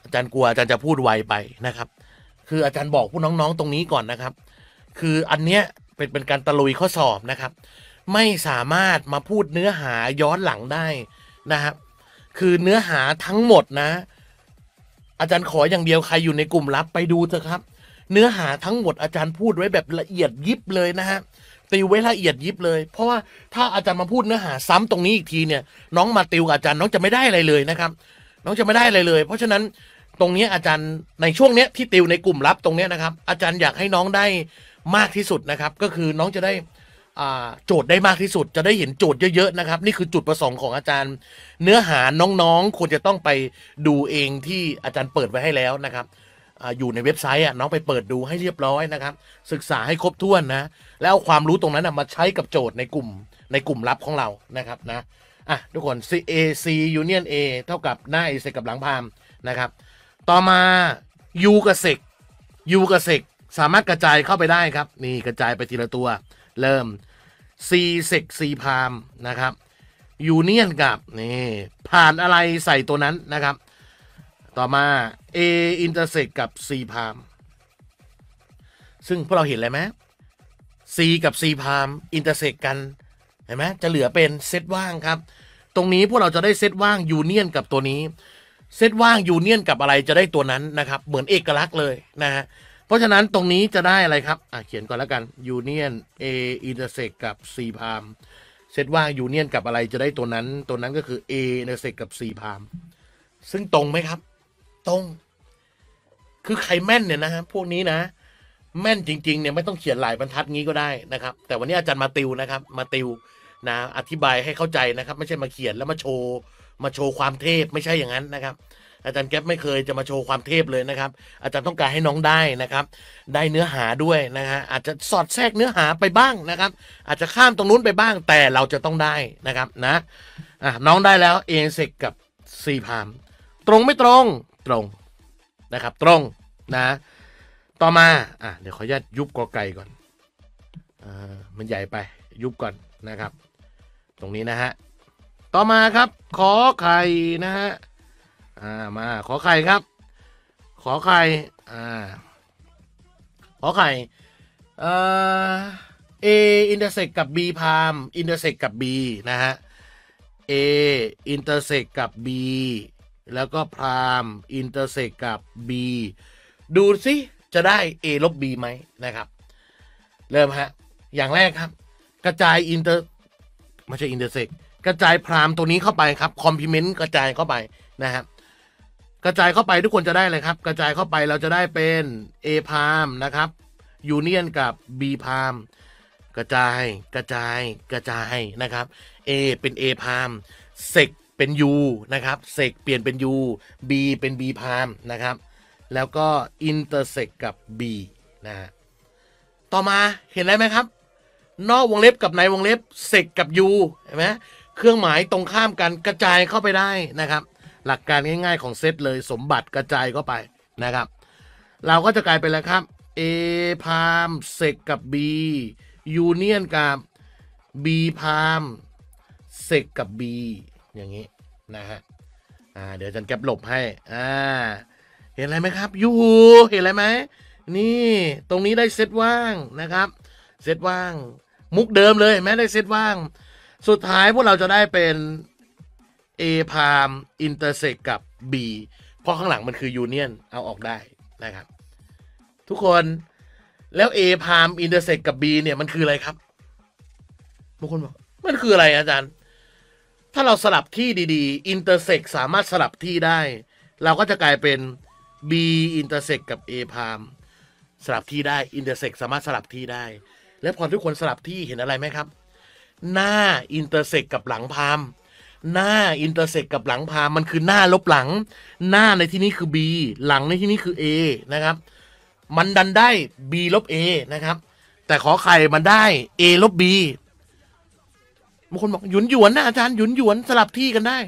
อาจารย์กลัวอาจารย์จะพูดไวไปนะครับ คืออาจารย์บอกผู้น้องๆ ตรงนี้ก่อนนะครับ คืออันเนี้ยเป็นเป็นการตะลุยข้อสอบนะครับไม่สามารถมาพูดเนื้อหาย้อนหลังได้นะครับคือเนื้อหาทั้งหมดนะอาจารย์ขออย่างเดียวใครอยู่ในกลุ่มลับไปดูเถอะครับ เนื้อหาทั้งหมดอาจารย์พูดไว้แบบละเอียดยิบเลยนะฮะติวไว้ละเอียดยิบเลย เพราะว่าถ้าอาจารย์มาพูดเนื้อหา ซ้ำตรงนี้อีกทีเนี่ยน้องมาติวอาจารย์น้องจะไม่ได้อะไรเลยนะครับ น้องจะไม่ได้อะไรเลย เพราะฉะนั้นตรงนี้อาจารย์ในช่วงเนี้ยที่ติวในกลุ่มลับตรงเนี้ยนะครับอาจารย์อยากให้น้องได้มากที่สุดนะครับก็คือน้องจะได้โจทย์ได้มากที่สุดจะได้เห็นโจทย์เยอะๆ นะครับ นี่คือจุดประสงค์ของอาจารย์ เนื้อหาน้องๆ ควรจะต้องไปดูเองที่อาจารย์เปิดไว้ให้แล้วนะครับอยู่ในเว็บไซต์อ่ะน้องไปเปิดดูให้เรียบร้อยนะครับ ศึกษาให้ครบถ้วนนะแล้วเอาความรู้ตรงนั้นมาใช้กับโจทย์ในกลุ่มในกลุ่มลับของเรานะครับนะอ่ะทุกคน C A C Union A เท่ากับหน้า A เซกับหลังพามนะครับ ต่อมา U กับเซก U กับเซกสามารถกระจายเข้าไปได้ครับนี่กระจายไปทีละตัวเริ่มซีเซกซีพามนะครับ ยูเนียนกับ นี่ ผ่านอะไรใส่ตัวนั้นนะครับ ต่อมา A อินเตอร์เซกกับ C พามซึ่งพวกเราเห็นเลยไหม C กับ C พามอินเตอร์เซกกัน เห็นไหม จะเหลือเป็นเซตว่างครับ ตรงนี้พวกเราจะได้เซตว่างยูเนียนกับตัวนี้ เซตว่างยูเนียนกับอะไรจะได้ตัวนั้นนะครับ เหมือนเอกลักษณ์เลยนะฮะเพราะฉะนั้นตรงนี้จะได้อะไรครับ อ่ะเขียนก่อนแล้วกัน ยูเนียนเออินเตอร์เซกกับซีพาม เซตว่างยูเนียนกับอะไรจะได้ตัวนั้น ตัวนั้นก็คือ A อินเตอร์เซกกับซีพาม ซึ่งตรงไหมครับ ตรง คือใครแม่นเนี่ย นะฮะ พวกนี้นะ แม่นจริงๆเนี่ยไม่ต้องเขียนหลายบรรทัดงี้ก็ได้นะครับ แต่วันนี้อาจารย์มาติวนะครับ มาติวนะ อธิบายให้เข้าใจนะครับ ไม่ใช่มาเขียนแล้วมาโชว์ มาโชว์ความเทพไม่ใช่อย่างนั้นนะครับอาจารย์แก๊ปไม่เคยจะมาโชว์ความเทพเลยนะครับ อาจารย์ต้องการให้น้องได้นะครับ ได้เนื้อหาด้วยนะฮะอาจจะสอดแทรกเนื้อหาไปบ้างนะครับ อาจจะข้ามตรงนู้นไปบ้าง แต่เราจะต้องได้นะครับนะอ่ะน้องได้แล้วเอเซกกับซีพาม ตรงไม่ตรงตรงนะครับ ตรงนะต่อมาอ่ะเดี๋ยวขออนุญาตยุบกอไก่ก่อนอ่ามันใหญ่ไปยุบก่อนนะครับ ตรงนี้นะฮะต่อมาครับขอไข่นะฮะอ่ามาขอไข่ครับ ขอไข่อ่าขอไข่เอออินเตอร์เซกกับ B พามอินเตอร์เซกกับ B นะฮะ A อินเตอร์เซกกับ B แล้วก็พามอินเตอร์เซกกับ B ดูสิจะได้ A ลบ B ไหมนะครับ เริ่มฮะอย่างแรกครับ กระจายอินเตอร์ไม่ใช่อินเตอร์เซกกระจายพรามตัวนี้เข้าไปครับคอมพิเมนต์กระจายเข้าไปนะครับกระจายเข้าไป ทุกคนจะได้เลยครับ กระจายเข้าไปเราจะได้เป็น A พามนะครับยูเนียนกับ B พามกระจายกระจายกระจายนะครับ A เป็น A พามเซกเป็น U นะครับเซกเปลี่ยนเป็น U B เป็น B พามนะครับแล้วก็อินเตอร์เซกกับ B นะฮะต่อมาเห็นได้ไหมครับนอกวงเล็บกับในวงเล็บเซกกับ U เห็นไหมเครื่องหมายตรงข้ามกันกระจายเข้าไปได้นะครับหลักการง่าย ๆของเซตเลยสมบัติกระจายก็ไปนะครับ เราก็จะกลายเป็นแล้วครับ A พามเซกกับ B ยูเนียนกับ B พามเซกกับ B อย่างนี้นะฮะอ่าเดี๋ยวจันแก็บหลบให้อ่าเห็นอะไรไหมครับยูเห็นอะไรไหมนี่ตรงนี้ได้เซตว่างนะครับเซตว่างมุกเดิมเลย แม้ได้เซตว่าง สุดท้ายพวกเราจะได้เป็น A พามอินเตอร์เซกกับ B เพราะข้างหลังมันคือยูเนียนเอาออกได้นะครับ ทุกคนแล้ว A พามอินเตอร์เซกกับ B เนี่ย มันคืออะไรครับบางคนบอกมันคืออะไรอาจารย์ ถ้าเราสลับที่ดีๆอินเตอร์เซกสามารถสลับที่ได้ เราก็จะกลายเป็น B อินเตอร์เซกกับ A พามสลับที่ได้อินเตอร์เซกสามารถสลับที่ได้ และพอทุกคนสลับที่เห็นอะไรไหมครับ หน้าอินเตอร์เซกกับหลังพามหน้าอินเตอร์เซ็กกับหลังพามันคือหน้าลบหลัง หน้าในที่นี้คือ B หลังในที่นี้คือ A นะครับ มันดันได้ B ลบ A นะครับ แต่ขอไข่มันได้ A ลบ B บางคนบอกหยุนหยวนนะอาจารย์หยุนหยวนสลับที่กันได้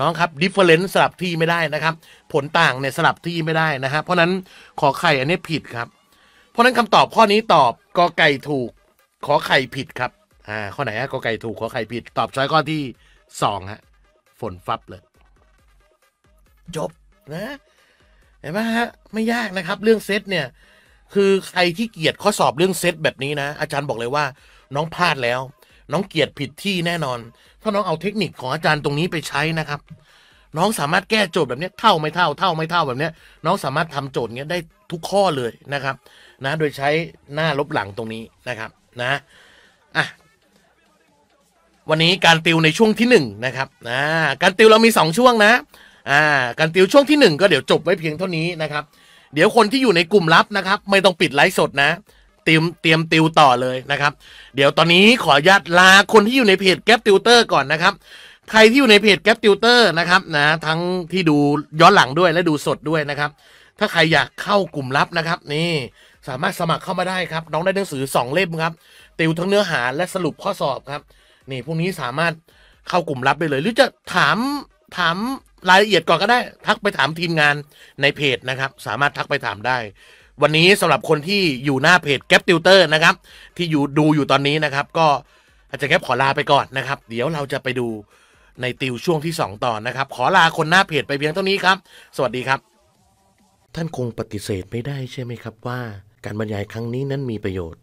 น้องครับดิฟเฟอเรนซ์สลับที่ไม่ได้นะครับผลต่างเนี่ยสลับที่ไม่ได้นะฮะเพราะนั้นขอไข่อันนี้ผิดครับ เพราะนั้นคำตอบข้อนี้ตอบกอไก่ถูกขอไข่ผิดครับอ่าข้อไหนฮะกอไก่ถูกขอไข่ผิด ตอบช้อยข้อที่สองฮะฝนฟับเลย จบนะเห็นไหมฮะไม่ยากนะครับ เรื่องเซตเนี่ยคือใครที่เกียดข้อสอบเรื่องเซตแบบนี้นะ อาจารย์บอกเลยว่า น้องพลาดแล้ว น้องเกียดผิดที่แน่นอน ถ้าน้องเอาเทคนิคของอาจารย์ตรงนี้ไปใช้นะครับ น้องสามารถแก้โจทย์แบบนี้เท่าไม่เท่าเท่าไม่เท่าแบบนี้น้องสามารถทำโจทย์เนี้ยได้ทุกข้อเลยนะครับ นะโดยใช้หน้าลบหลังตรงนี้นะครับ นะวันนี้การติวในช่วงที่1นนะครับอ่าการติวเรามี 2 ช่วงนะอ่าการติวช่วงที่ 1 ก็เดี๋ยวจบไว้เพียงเท่านี้นะครับ เดี๋ยวคนที่อยู่ในกลุ่มลับนะครับ ไม่ต้องปิดไลฟ์สดนะ เตรียมเตรียมติวต่อเลยนะครับ เดี๋ยวตอนนี้ขอญาตลาคนที่อยู่ในเพจแก๊ปติวเตอร์ก่อนนะครับ ใครที่อยู่ในเพจแก๊ปติวเตอร์นะครับนะทั้งที่ดูย้อนหลังด้วยและดูสดด้วยนะครับ ถ้าใครอยากเข้ากลุ่มลับนะครับ นี่สามารถสมัครเข้ามาได้ครับน้องได้หนังสือ 2 เล่มครับติวทั้งเนื้อหาและสรุปข้อสอบครับนี่พวกนี้สามารถเข้ากลุ่มลับไปเลยหรือจะถามถามรายละเอียดก่อนก็ได้ ทักไปถามทีมงานในเพจนะครับ สามารถทักไปถามได้ วันนี้สำหรับคนที่อยู่หน้าเพจแก๊ปติวเตอร์นะครับ ที่อยู่ดูอยู่ตอนนี้นะครับ ก็อาจารย์แก๊ปขอลาไปก่อนนะครับ เดี๋ยวเราจะไปดูในติวช่วงที่ 2ต่อนนะครับขอลาคนหน้าเพจไปเพียงเท่านี้ครับสวัสดีครับ ท่านคงปฏิเสธไม่ได้ใช่ไหมครับว่าการบรรยายครั้งนี้นั้นมีประโยชน์